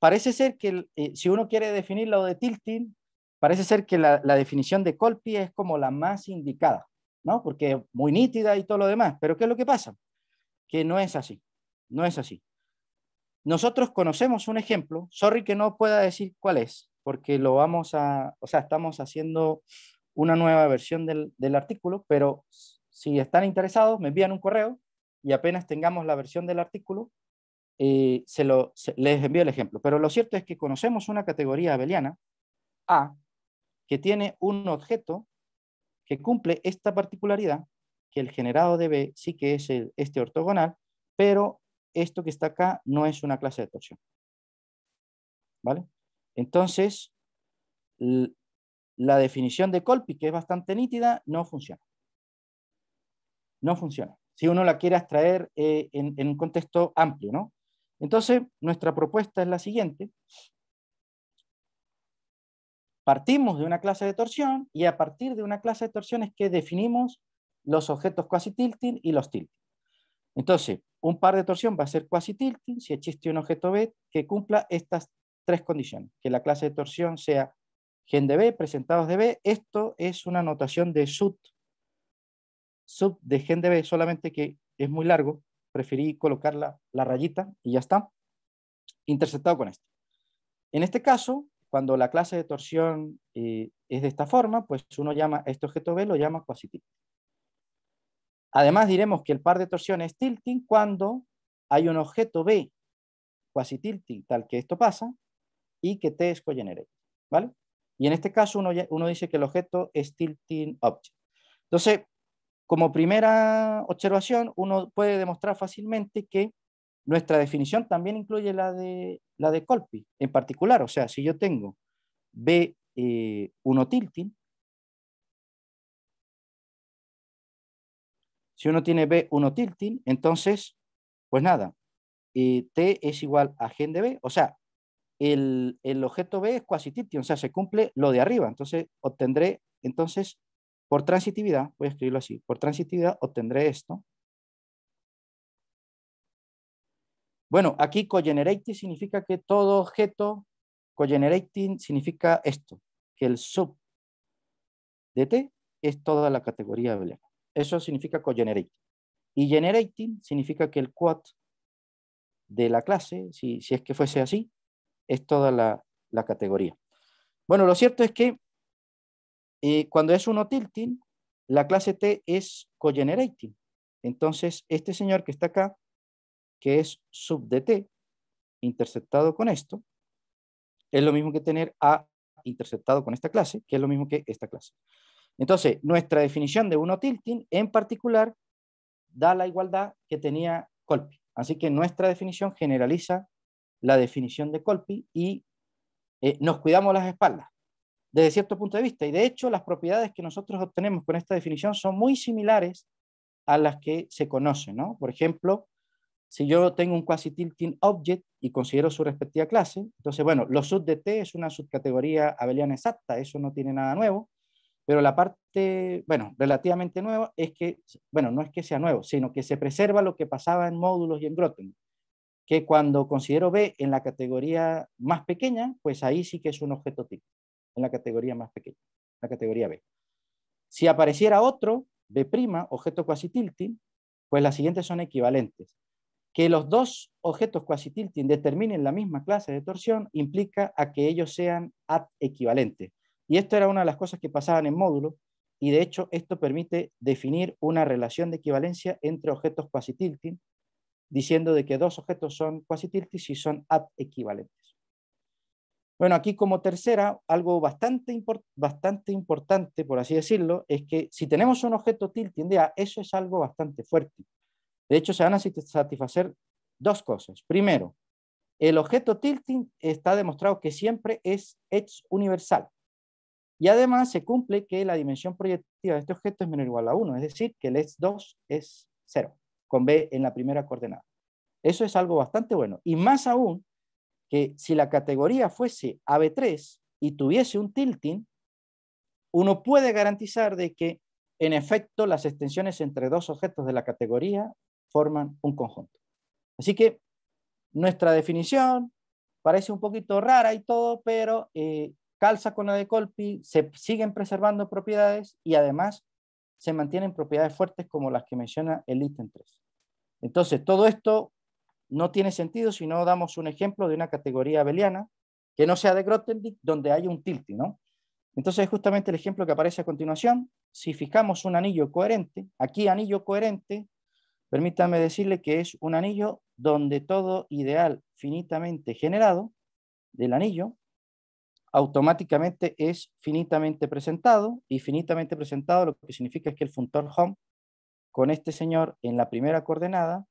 Parece ser que eh, si uno quiere definir lo de tilting, parece ser que la, definición de Colpi es como la más indicada, ¿no? Porque es muy nítida y todo lo demás. Pero ¿qué es lo que pasa? Que no es así, no es así. Nosotros conocemos un ejemplo, sorry que no pueda decir cuál es, porque lo vamos a, o sea, estamos haciendo una nueva versión del, del artículo, pero si están interesados, me envían un correo y apenas tengamos la versión del artículo, se les envío el ejemplo. Pero lo cierto es que conocemos una categoría abeliana, A, que tiene un objeto que cumple esta particularidad, que el generado de B sí que es este ortogonal, pero esto que está acá no es una clase de torsión. ¿Vale? Entonces, la definición de Colpi, que es bastante nítida, no funciona. No funciona. Si uno la quiere extraer eh, en un contexto amplio, ¿no? Entonces, nuestra propuesta es la siguiente. Partimos de una clase de torsión y a partir de una clase de torsión es que definimos los objetos quasi tilting y los tilting. Entonces, un par de torsión va a ser quasi tilting si existe un objeto B que cumpla estas tres condiciones, que la clase de torsión sea gen de B, presentados de B, esto es una notación de sub, sub de gen de B, solamente que es muy largo, preferí colocar la, rayita y ya está, interceptado con esto. En este caso, cuando la clase de torsión eh, es de esta forma, pues uno llama este objeto B, lo llama quasi tilting. Además diremos que el par de torsión es tilting cuando hay un objeto B quasi tilting tal que esto pasa y que T es cogenerate, ¿vale? Y en este caso uno, uno dice que el objeto es tilting object. Entonces, como primera observación, uno puede demostrar fácilmente que nuestra definición también incluye la de, la de Colpi en particular. O sea, si yo tengo B1 eh, tilting, si uno tiene B1 tilting, entonces, pues nada, eh, T es igual a gen de B. O sea, el, el objeto B es cuasi tilting, o sea, se cumple lo de arriba. Entonces, obtendré entonces por transitividad, voy a escribirlo así, por transitividad obtendré esto. Bueno, aquí cogenerating significa que todo objeto, cogenerating significa esto, que el sub de T es toda la categoría de Eso significa cogenerating. Y generating significa que el quad de la clase, si, es que fuese así, es toda la categoría. Bueno, lo cierto es que eh, cuando es uno tilting, la clase T es cogenerating. Entonces, este señor que está acá, que es sub de T, interceptado con esto, es lo mismo que tener A interceptado con esta clase, que es lo mismo que esta clase. Entonces, nuestra definición de uno tilting, en particular, da la igualdad que tenía Colpi. Así que nuestra definición generaliza la definición de Colpi y eh, nos cuidamos las espaldas desde cierto punto de vista. Y de hecho, las propiedades que nosotros obtenemos con esta definición son muy similares a las que se conocen. ¿no? Por ejemplo, si yo tengo un quasi-tilting object y considero su respectiva clase, entonces, bueno, los sub de T es una subcategoría abeliana exacta, eso no tiene nada nuevo, pero la parte, bueno, relativamente nueva es que, bueno, no es que sea nuevo, sino que se preserva lo que pasaba en módulos y en Grotten, que cuando considero B en la categoría más pequeña, pues ahí sí que es un objeto tipo en la categoría más pequeña, la categoría B. Si apareciera otro, B', objeto tilting, pues las siguientes son equivalentes. Que los dos objetos tilting determinen la misma clase de torsión implica a que ellos sean ad equivalentes. Y esto era una de las cosas que pasaban en módulo, y de hecho esto permite definir una relación de equivalencia entre objetos tilting, diciendo de que dos objetos son tilting si son ad equivalentes. Bueno, aquí como tercera, algo bastante, bastante importante, por así decirlo, es que si tenemos un objeto tilting de a, eso es algo bastante fuerte. De hecho, se van a satisfacer dos cosas. Primero, el objeto tilting está demostrado que siempre es, X universal. Y además se cumple que la dimensión proyectiva de este objeto es menor o igual a 1, es decir, que el edge 2 es 0, con B en la primera coordenada. Eso es algo bastante bueno. Y más aún, que si la categoría fuese AB3 y tuviese un tilting, uno puede garantizar de que en efecto las extensiones entre dos objetos de la categoría forman un conjunto. Así que nuestra definición parece un poquito rara y todo, pero eh, calza con la de Colpi, se siguen preservando propiedades y además se mantienen propiedades fuertes como las que menciona el ítem 3. Entonces, todo esto no tiene sentido si no damos un ejemplo de una categoría abeliana que no sea de Grothendieck, donde hay un tilting, ¿no? Entonces, justamente el ejemplo que aparece a continuación, si fijamos un anillo coherente, aquí anillo coherente, permítanme decirle que es un anillo donde todo ideal finitamente generado del anillo automáticamente es finitamente presentado, y finitamente presentado lo que significa es que el functor home con este señor en la primera coordenada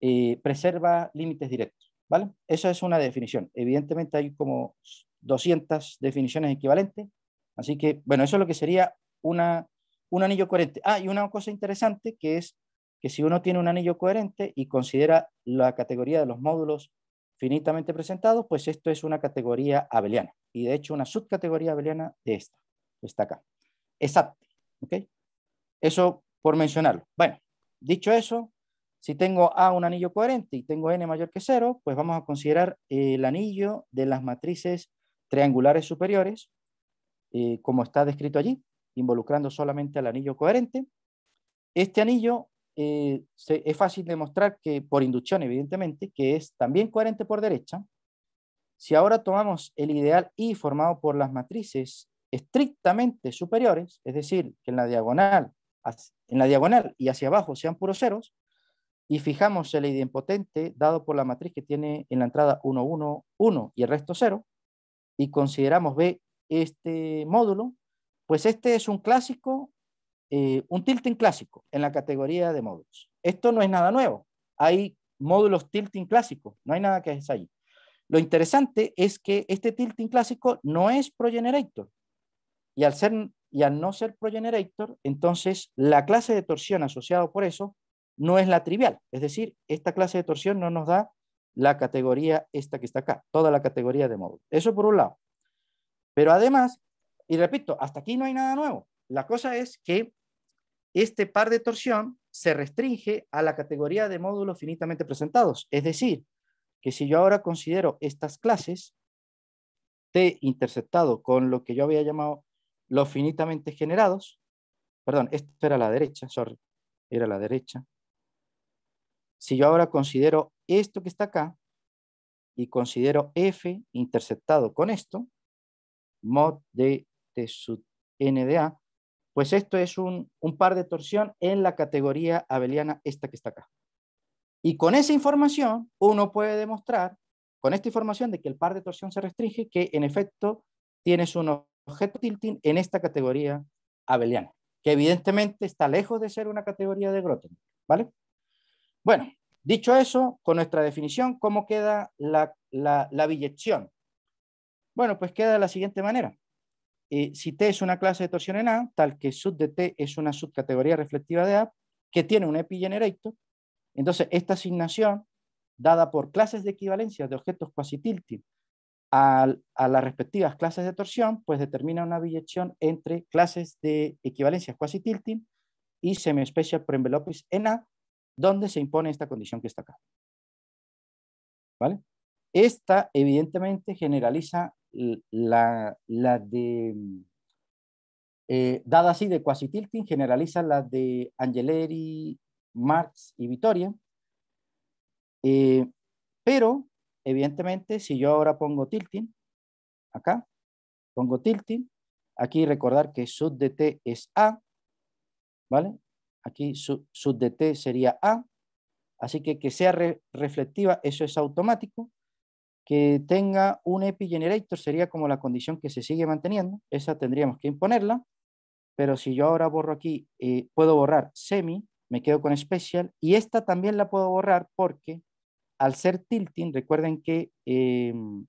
eh, preserva límites directos. ¿vale? Esa es una definición. Evidentemente hay como 200 definiciones equivalentes. Así que, bueno, eso es lo que sería una, un anillo coherente. Ah, y una cosa interesante que es que si uno tiene un anillo coherente y considera la categoría de los módulos finitamente presentados, pues esto es una categoría abeliana y de hecho una subcategoría abeliana de esta, que está acá. Exacto. ¿ok? Eso por mencionarlo. Bueno, dicho eso, si tengo A un anillo coherente y tengo n mayor que cero, pues vamos a considerar eh, el anillo de las matrices triangulares superiores, eh, como está descrito allí, involucrando solamente al anillo coherente. Este anillo eh, es fácil demostrar que, por inducción evidentemente, que es también coherente por derecha. Si ahora tomamos el ideal I formado por las matrices estrictamente superiores, es decir, que en la diagonal, en la diagonal y hacia abajo sean puros ceros, y fijamos el idempotente dado por la matriz que tiene en la entrada 1, 1, 1 y el resto 0, y consideramos B este módulo, pues este es un clásico, eh, un tilting clásico en la categoría de módulos. Esto no es nada nuevo, hay módulos tilting clásicos, no hay nada que es ahí Lo interesante es que este tilting clásico no es progenerator, y al, ser, y al no ser progenerator, entonces la clase de torsión asociada por eso no es la trivial. Es decir, esta clase de torsión no nos da la categoría esta que está acá, toda la categoría de módulo. Eso por un lado. Pero además, y repito, hasta aquí no hay nada nuevo. La cosa es que este par de torsión se restringe a la categoría de módulos finitamente presentados. Es decir, que si yo ahora considero estas clases, T interceptado con lo que yo había llamado los finitamente generados, perdón, esto era la derecha, sorry, era la derecha, si yo ahora considero esto que está acá y considero F interceptado con esto, mod de T sub N A, pues esto es un, par de torsión en la categoría abeliana esta que está acá. Y con esa información uno puede demostrar, con esta información de que el par de torsión se restringe, que en efecto tienes un objeto tilting en esta categoría abeliana, que evidentemente está lejos de ser una categoría de Grothendieck, ¿vale? Bueno, dicho eso, con nuestra definición, ¿cómo queda la, la, Bueno, pues queda de la siguiente manera. Eh, si T es una clase de torsión en A, tal que sub de T es una subcategoría reflectiva de A, que tiene un epigenerator, entonces esta asignación, dada por clases de equivalencia de objetos quasi tilting a, las respectivas clases de torsión, pues determina una biyección entre clases de equivalencias quasi tilting y semi-special en A, ¿Dónde se impone esta condición que está acá? ¿Vale? Esta evidentemente generaliza la, de, mm, eh, dada así de quasi tilting, generaliza la de Angeleri, Marx y Vitoria. Eh, pero, evidentemente, si yo ahora pongo tilting, acá, pongo tilting, aquí recordar que sub de t es a, ¿vale? Aquí sub, de t sería A. Así que que sea reflectiva, eso es automático. Que tenga un epigenerator sería como la condición que se sigue manteniendo. Esa tendríamos que imponerla. Pero si yo ahora borro aquí, eh, puedo borrar semi, me quedo con special. Y esta también la puedo borrar porque al ser tilting, recuerden que em,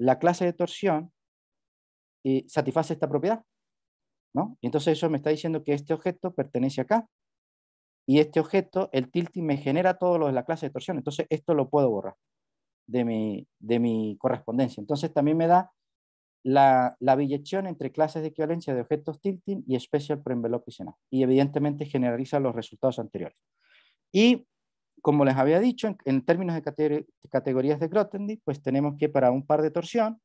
la clase de torsión eh, satisface esta propiedad. ¿no? entonces eso me está diciendo que este objeto pertenece acá y este objeto, el tilting, me genera todo lo de la clase de torsión. Entonces, esto lo puedo borrar de mi, de mi correspondencia. Entonces, también me da la, la entre clases de equivalencia de objetos tilting y special pre envelope y, y evidentemente generaliza los resultados anteriores. Y como les había dicho, en, términos de, categorías de Grothendieck, pues tenemos que para un par de torsión,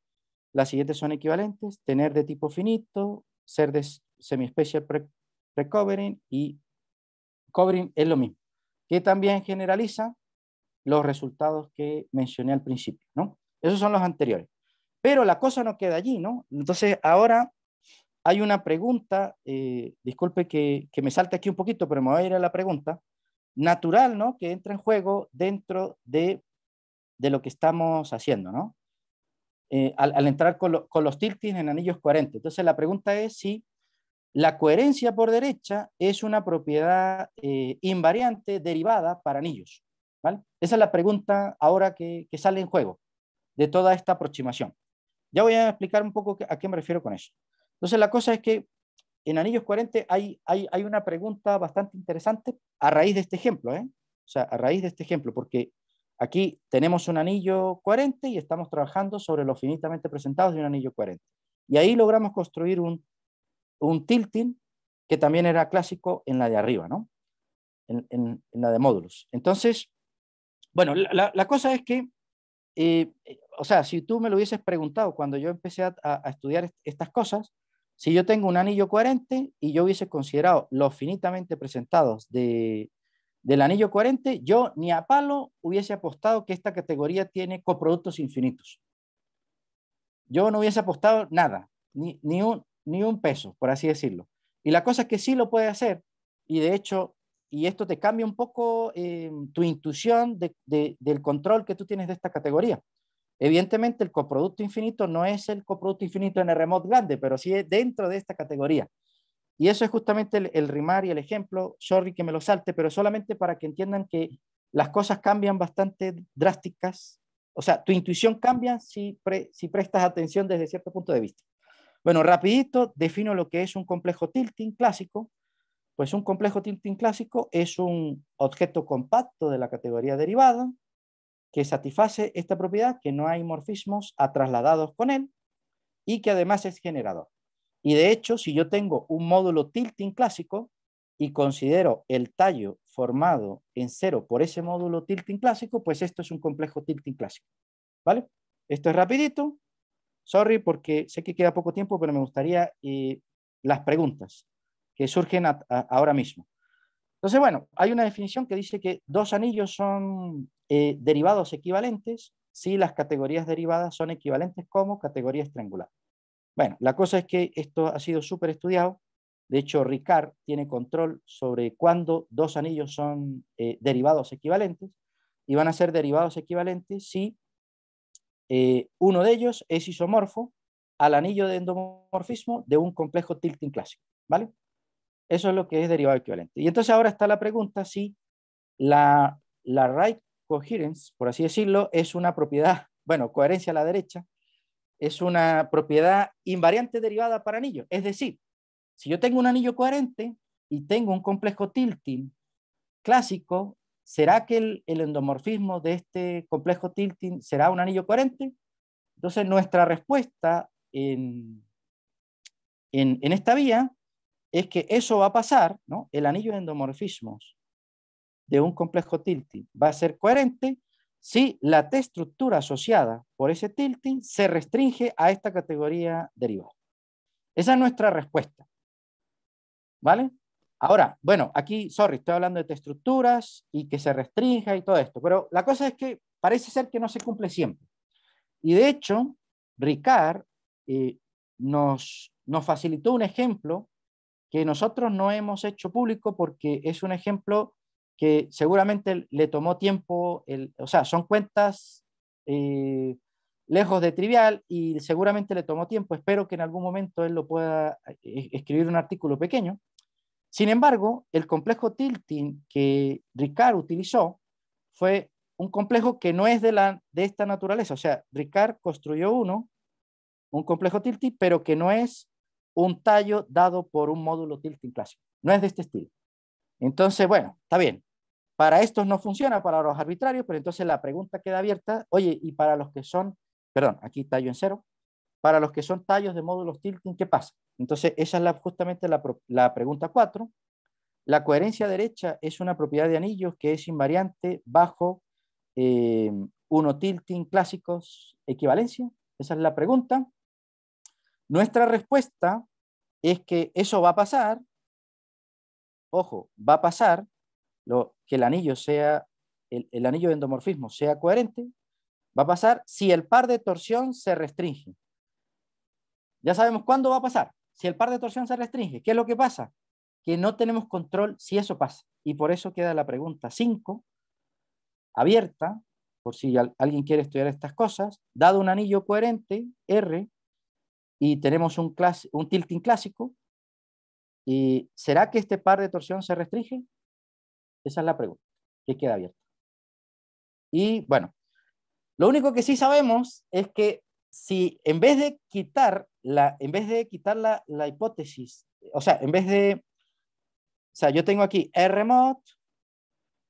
las siguientes son equivalentes, tener de tipo finito, ser de semi-special pre covering y Covering es lo mismo, que también generaliza los resultados que mencioné al principio, ¿no? Esos son los anteriores. Pero la cosa no queda allí, ¿no? Entonces, ahora hay una pregunta, eh, disculpe que, me salte aquí un poquito, pero me voy a ir a la pregunta, natural, ¿no? Que entra en juego dentro de, lo que estamos haciendo, ¿no? Eh, al, entrar con, los tilting en anillos 40. Entonces, la pregunta es si la coherencia por derecha es una propiedad eh, invariante derivada para anillos. ¿vale? Esa es la pregunta ahora que, sale en juego de toda esta aproximación. Ya voy a explicar un poco a qué me refiero con eso. Entonces la cosa es que en anillos coherentes hay, hay, una pregunta bastante interesante a raíz de este ejemplo. ¿eh? O sea, a raíz de este ejemplo, porque aquí tenemos un anillo coherente y estamos trabajando sobre los finitamente presentados de un anillo coherente. Y ahí logramos construir un, un tilting que también era clásico en la de arriba, ¿no? En, la de módulos. Entonces, bueno, la, cosa es que, eh, o sea, si tú me lo hubieses preguntado cuando yo empecé a, estudiar estas cosas, si yo tengo un anillo coherente y yo hubiese considerado los finitamente presentados de, del anillo coherente, yo ni a palo hubiese apostado que esta categoría tiene coproductos infinitos. Yo no hubiese apostado nada, ni, ni un, ni un peso, por así decirlo. Y la cosa es que sí lo puede hacer, y de hecho, y esto te cambia un poco em, tu intuición del control que tú tienes de esta categoría. Evidentemente, el coproducto infinito no es el coproducto infinito en el remote grande, pero sí es dentro de esta categoría. Y eso es justamente el, rimar y el ejemplo. Sorry que me lo salte, pero solamente para que entiendan que las cosas cambian bastante drásticas. O sea, tu intuición cambia si, si prestas atención desde cierto punto de vista. Bueno, rapidito, defino lo que es un complejo tilting clásico. Pues un complejo tilting clásico es un objeto compacto de la categoría derivada que satisface esta propiedad que no hay morfismos a trasladados con él y que además es generador. Y de hecho, si yo tengo un módulo tilting clásico y considero el tallo formado en cero por ese módulo tilting clásico, pues esto es un complejo tilting clásico. ¿Vale? Esto es rapidito. Sorry porque sé que queda poco tiempo, pero me gustaría eh, las preguntas que surgen ahora mismo. Entonces, bueno, hay una definición que dice que dos anillos son eh, derivados equivalentes si las categorías derivadas son equivalentes como categorías triangulares. Bueno, la cosa es que esto ha sido súper estudiado. De hecho, Ricard tiene control sobre cuándo dos anillos son eh, derivados equivalentes y van a ser derivados equivalentes si eh, uno de ellos es isomorfo al anillo de endomorfismo de un complejo tilting clásico, ¿vale? Eso es lo que es derivado equivalente. Y entonces ahora está la pregunta si la, la right coherence, por así decirlo, es una propiedad, bueno, coherencia a la derecha, es una propiedad invariante derivada para anillo. Es decir, si yo tengo un anillo coherente y tengo un complejo tilting clásico ¿será que el, endomorfismo de este complejo tilting será un anillo coherente? Entonces, nuestra respuesta en, esta vía es que eso va a pasar, el anillo de endomorfismos de un complejo tilting va a ser coherente si la T-estructura asociada por ese tilting se restringe a esta categoría derivada. Esa es nuestra respuesta. ¿Vale? Ahora, bueno, aquí, sorry, estoy hablando de estructuras y que se restrinja y todo esto, pero la cosa es que parece ser que no se cumple siempre. Y de hecho, Ricard eh, nos, nos facilitó un ejemplo que nosotros no hemos hecho público porque es un ejemplo que seguramente le tomó tiempo, o sea, son cuentas eh, lejos de trivial y seguramente le tomó tiempo. Espero que en algún momento él lo pueda eh, escribir un artículo pequeño, sin embargo, el complejo tilting que Ricard utilizó fue un complejo que no es de, de esta naturaleza. O sea, Ricard construyó uno, un complejo tilting, pero que no es un tallo dado por un módulo tilting clásico. No es de este estilo. Entonces, bueno, está bien. Para estos no funciona, para los arbitrarios, pero entonces la pregunta queda abierta. Oye, y para los que son, perdón, aquí tallo en cero, para los que son tallos de módulos tilting, ¿qué pasa? Entonces, esa es justamente la, pregunta 4. La coherencia derecha es una propiedad de anillos que es invariante bajo eh, uno tilting clásicos equivalencia. Esa es la pregunta. Nuestra respuesta es que eso va a pasar. Ojo, va a pasar lo, que el anillo sea, el anillo de endomorfismo sea coherente. Va a pasar si el par de torsión se restringe. Ya sabemos cuándo va a pasar. Si el par de torsión se restringe, ¿qué es lo que pasa? Que no tenemos control si eso pasa. Y por eso queda la pregunta 5 abierta, por si alguien quiere estudiar estas cosas, dado un anillo coherente, R, y tenemos un, un tilting clásico, ¿y ¿será que este par de torsión se restringe? Esa es la pregunta que queda abierta. Y bueno, lo único que sí sabemos es que si en vez de quitar la, en vez de quitar la, hipótesis, o sea, en vez de, o sea, yo tengo aquí R mod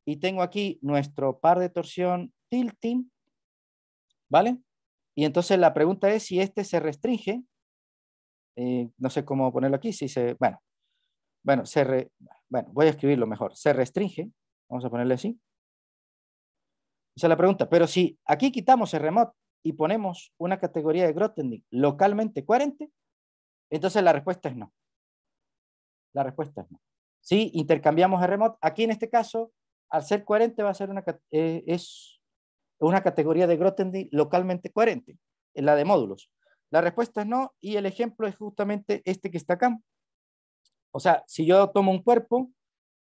y tengo aquí nuestro par de torsión tilting, ¿vale? Y entonces la pregunta es si este se restringe, eh, no sé cómo ponerlo aquí, si se, bueno, bueno, se voy a escribirlo mejor, se restringe, vamos a ponerle así. Esa es la pregunta, pero si aquí quitamos el remote y ponemos una categoría de Grothendieck localmente coherente, entonces la respuesta es no. La respuesta es no. Si intercambiamos remote, aquí en este caso, al ser coherente va a ser una, eh, es una categoría de Grothendieck localmente coherente, en la de módulos. La respuesta es no, y el ejemplo es justamente este que está acá. O sea, si yo tomo un cuerpo,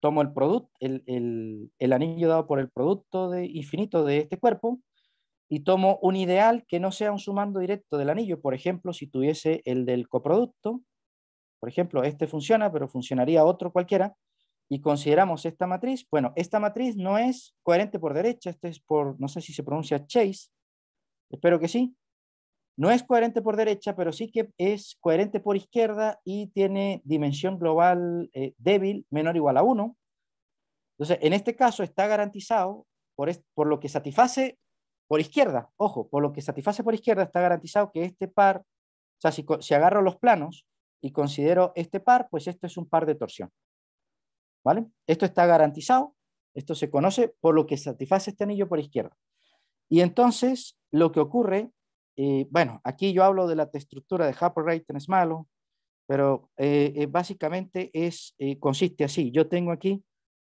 tomo el, producto el, el anillo dado por el producto de infinito de este cuerpo, y tomo un ideal que no sea un sumando directo del anillo. Por ejemplo, si tuviese el del coproducto, por ejemplo, este funciona, pero funcionaría otro cualquiera, y consideramos esta matriz, bueno, esta matriz no es coherente por derecha, este es por, no sé si se pronuncia Chase, espero que sí, no es coherente por derecha, pero sí que es coherente por izquierda y tiene dimensión global eh, débil menor o igual a 1. Entonces, en este caso está garantizado por, por lo que satisface por izquierda, ojo, por lo que satisface por izquierda está garantizado que este par, o sea, si, agarro los planos y considero este par, pues esto es un par de torsión. ¿Vale? Esto está garantizado, esto se conoce por lo que satisface este anillo por izquierda. Y entonces lo que ocurre, eh, bueno, aquí yo hablo de la estructura de happel es malo, pero eh, eh, básicamente es, consiste así, yo tengo aquí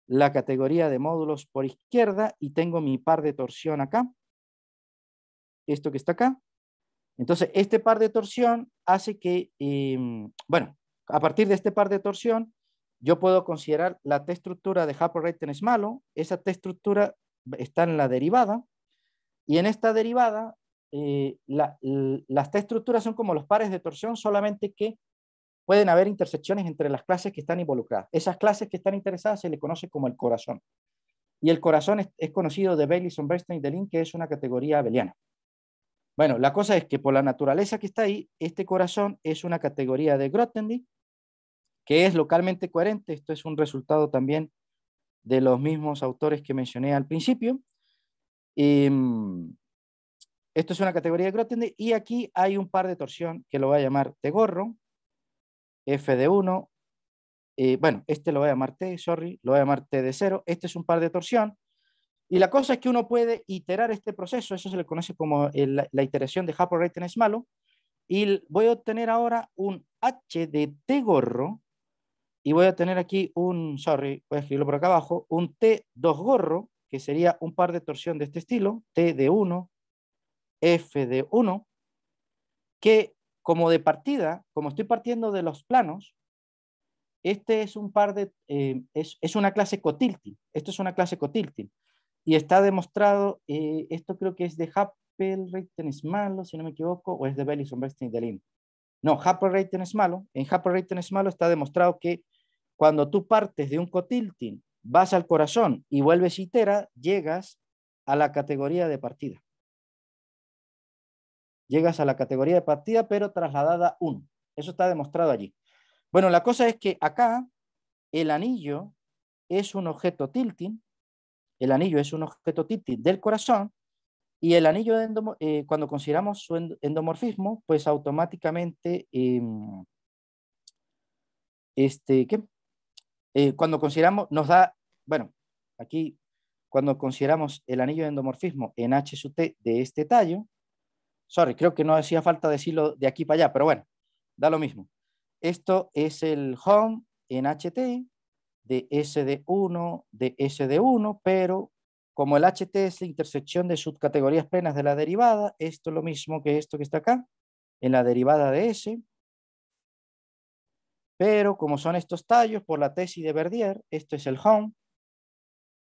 la categoría de módulos por izquierda y tengo mi par de torsión acá, esto que está acá. Entonces, este par de torsión hace que, em, bueno, a partir de este par de torsión, yo puedo considerar la T-estructura de Happel-Reiten es malo, esa T-estructura está en la derivada, y en esta derivada, eh, las T-estructuras son como los pares de torsión, solamente que pueden haber intersecciones entre las clases que están involucradas. Esas clases que están interesadas se le conoce como el corazón. Y el corazón es, conocido de Bailey-Sonberstein-Delin, que es una categoría abeliana. Bueno, la cosa es que por la naturaleza que está ahí, este corazón es una categoría de Grothendieck, que es localmente coherente. Esto es un resultado también de los mismos autores que mencioné al principio. Em, esto es una categoría de Grothendieck y aquí hay un par de torsión que lo voy a llamar T-gorro, F de 1, eh, bueno, este lo voy a llamar T, sorry, lo voy a llamar T de 0. Este es un par de torsión y la cosa es que uno puede iterar este proceso, eso se le conoce como eh, la iteración de harper Rating es malo, y voy a obtener ahora un H de T gorro, y voy a tener aquí un, sorry, voy a escribirlo por acá abajo, un T2 gorro, que sería un par de torsión de este estilo, T de 1, F de 1, que como de partida, como estoy partiendo de los planos, este es un par de, eh, es, es, una clase cotiltil, esto es una clase cotiltil. Y está demostrado, eh, esto creo que es de Happel-Reiten es malo, si no me equivoco, o es de Bellison, Bernstein y No, Happel-Reiten es malo. En Happel-Reiten es malo está demostrado que cuando tú partes de un cotilting, vas al corazón y vuelves itera, llegas a la categoría de partida. Llegas a la categoría de partida, pero trasladada 1. Eso está demostrado allí. Bueno, la cosa es que acá el anillo es un objeto tilting el anillo es un objeto títil del corazón y el anillo, eh, cuando consideramos su endomorfismo, pues automáticamente, em, este, eh, cuando consideramos, nos da, bueno, aquí, cuando consideramos el anillo de endomorfismo en H de este tallo, sorry, creo que no hacía falta decirlo de aquí para allá, pero bueno, da lo mismo. Esto es el home en HT de SD1 de SD1, pero como el HT es la intersección de subcategorías plenas de la derivada, esto es lo mismo que esto que está acá, en la derivada de S, pero como son estos tallos, por la tesis de Verdier, esto es el home,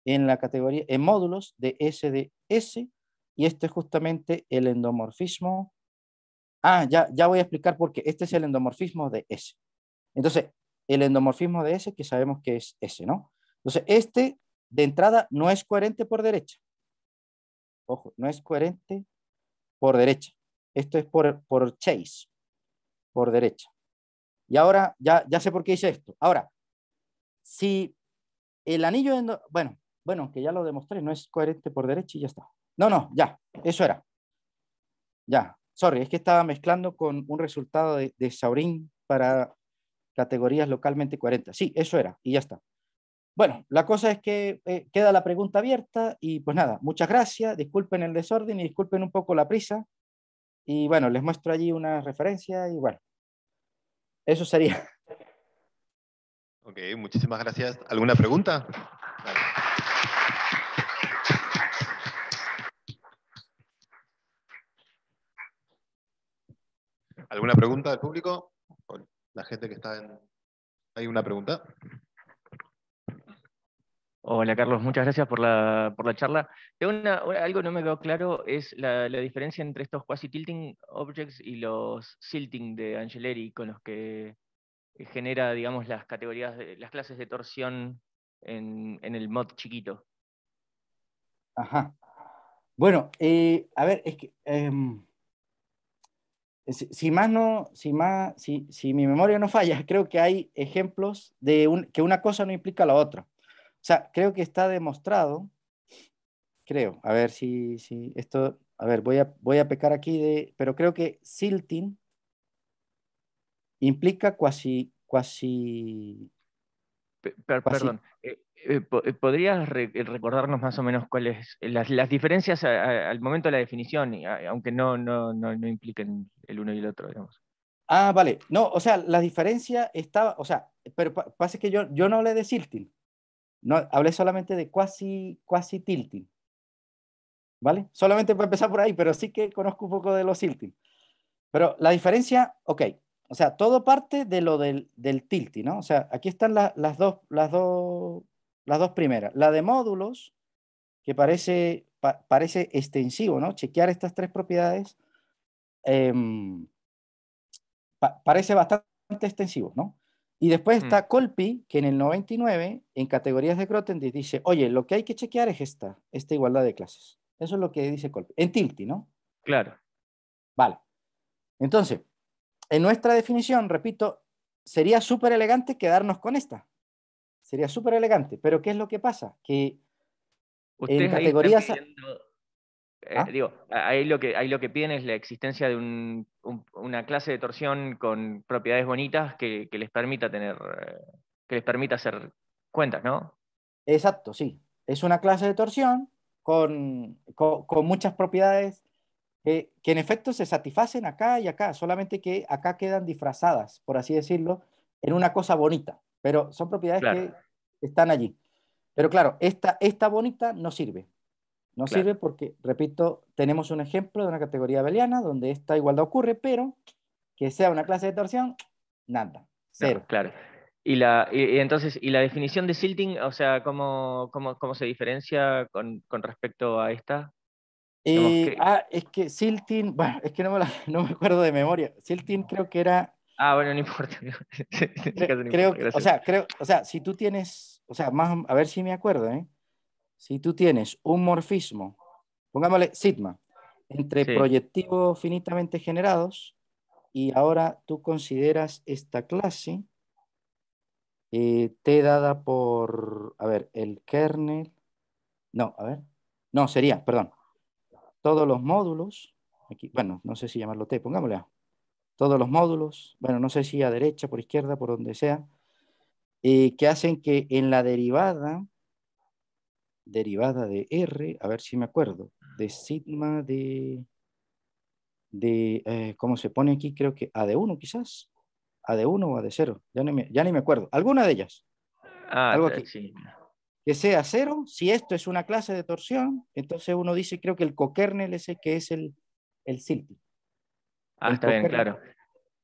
en la categoría, en módulos de S de S, y esto es justamente el endomorfismo. Ah, ya, ya voy a explicar por qué. Este es el endomorfismo de S. Entonces, el endomorfismo de S, que sabemos que es S, ¿no? Entonces, este de entrada no es coherente por derecha. Ojo, no es coherente por derecha. Esto es por, por Chase, por derecha. Y ahora ya, ya sé por qué hice esto. Ahora, si el anillo, de bueno, bueno, que ya lo demostré, no es coherente por derecha y ya está. No, no, ya, eso era. Ya, sorry, es que estaba mezclando con un resultado de, de Saurín para categorías localmente coherentes. Sí, eso era, y ya está. Bueno, la cosa es que eh, queda la pregunta abierta y pues nada, muchas gracias, disculpen el desorden y disculpen un poco la prisa. Y bueno, les muestro allí una referencia y bueno, eso sería. Ok, muchísimas gracias. ¿Alguna pregunta? ¿Alguna pregunta del público? la gente que está en... ¿Hay una pregunta? Hola Carlos, muchas gracias por la, por la charla. Una, algo no me quedó claro es la, la diferencia entre estos quasi-tilting objects y los silting de Angeleri, con los que genera, digamos, las categorías, de, las clases de torsión en, en el mod chiquito. Ajá. Bueno, eh, a ver, es que... Em, si, más no, si, más, si, mi memoria no falla, creo que hay ejemplos de que una cosa no implica la otra. O sea, creo que está demostrado, creo, a ver si, si esto, a ver, voy a, voy a pecar aquí de, pero creo que silting implica cuasi, cuasi perdón, eh, eh, eh, ¿podrías recordarnos más o menos cuáles las, las diferencias al momento de la definición, aunque no, no, no, impliquen el uno y el otro, digamos? Ah, vale. No, o sea, la diferencia estaba, o sea, pero pasa que yo, yo no hablé de silting, no, hablé solamente de cuasi quasi tilting, ¿vale? Solamente para empezar por ahí, pero sí que conozco un poco de los silting. Pero la diferencia, ok, o sea, todo parte de lo del, del tilti, ¿no? O sea, aquí están las, dos, las, dos, las dos primeras. La de módulos, que parece, parece extensivo, ¿no? Chequear estas tres propiedades em, parece bastante extensivo, ¿no? Y después mm. está Colpi, que en el 99, en categorías de Grothendieck, dice, oye, lo que hay que chequear es esta, esta igualdad de clases. Eso es lo que dice Colpi. En Tilti, ¿no? Claro. Vale. Entonces, en nuestra definición, repito, sería súper elegante quedarnos con esta. Sería súper elegante. Pero ¿qué es lo que pasa? Que en categorías... Eh, ¿Ah? Digo, ahí lo, que, lo que piden es la existencia de una clase de torsión con propiedades bonitas que, les permita tener, que les permita hacer cuentas, ¿no? Exacto, sí. Es una clase de torsión con, con muchas propiedades que en efecto se satisfacen acá y acá, solamente que acá quedan disfrazadas, por así decirlo, en una cosa bonita, pero son propiedades que están allí. Pero claro, esta, esta bonita no sirve. No sirve porque, repito, tenemos un ejemplo de una categoría abeliana donde esta igualdad ocurre, pero que sea una clase de torsión, nada, cero. claro. Y, la, entonces, ¿y la definición de silting, o sea, cómo, se diferencia con respecto a esta? ah, es que Siltin, bueno, es que no me, acuerdo de memoria. Siltin creo que era. Ah, bueno, no importa. creo, o sea, creo, o sea, si tú tienes, o sea, más, a ver si me acuerdo, ¿eh? Si tú tienes un morfismo, pongámosle sigma, entre proyectivos finitamente generados y ahora tú consideras esta clase eh, T dada por, a ver, el kernel, no, a ver, no, sería, perdón, todos los módulos, aquí, bueno, no sé si llamarlo T, pongámosle A, todos los módulos, bueno, no sé si a derecha, por izquierda, por donde sea, eh, que hacen que en la derivada, derivada de R, a ver si me acuerdo, de sigma de, de eh, ¿cómo se pone aquí? Creo que A de 1 quizás, A de 1 o A de 0, ya, ni me acuerdo, alguna de ellas. Ah, algo eh, Sí que sea cero, si esto es una clase de torsión, entonces uno dice, creo que el cokernel es el que es el, el silting. Ah, está bien, claro.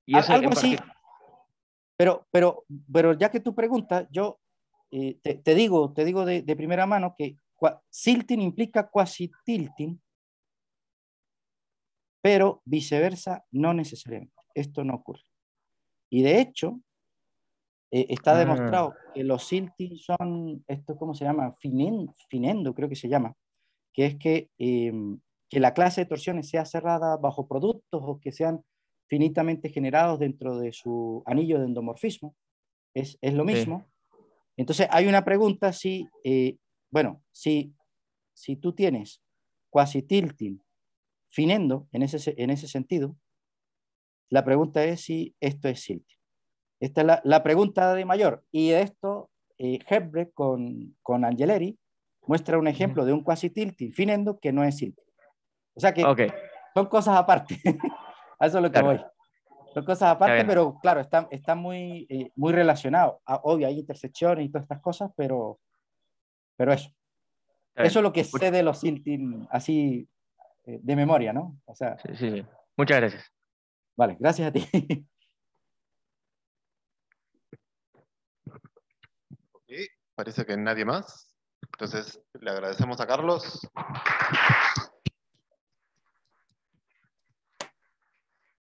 ¿Y Algo así. Pero, pero, pero ya que tú preguntas, yo eh, te, te, digo, te digo de, primera mano que silting implica quasi tilting, pero viceversa no necesariamente. Esto no ocurre. Y de hecho, eh, está ah. demostrado que los Silti son, esto cómo se llama, finendo creo que se llama, que es que, em, que la clase de torsiones sea cerrada bajo productos o que sean finitamente generados dentro de su anillo de endomorfismo, es, lo mismo. Entonces hay una pregunta si, eh, bueno, si, si tú tienes cuasi tilting finendo en ese, en ese sentido, la pregunta es si esto es silti. Esta es la, pregunta de mayor. Y esto, eh, Hebre con, con Angeleri muestra un ejemplo de un cuasi tilting finendo que no es tilting. O sea que son cosas aparte. a eso es lo que voy. Son cosas aparte, pero claro, están está muy, eh, muy relacionados. Ah, obvio, hay intersecciones y todas estas cosas, pero, pero eso. eso es lo que sé de los tilting así eh, de memoria, ¿no? sea, Muchas gracias. Vale, gracias a ti. Parece que nadie más. Entonces, le agradecemos a Carlos.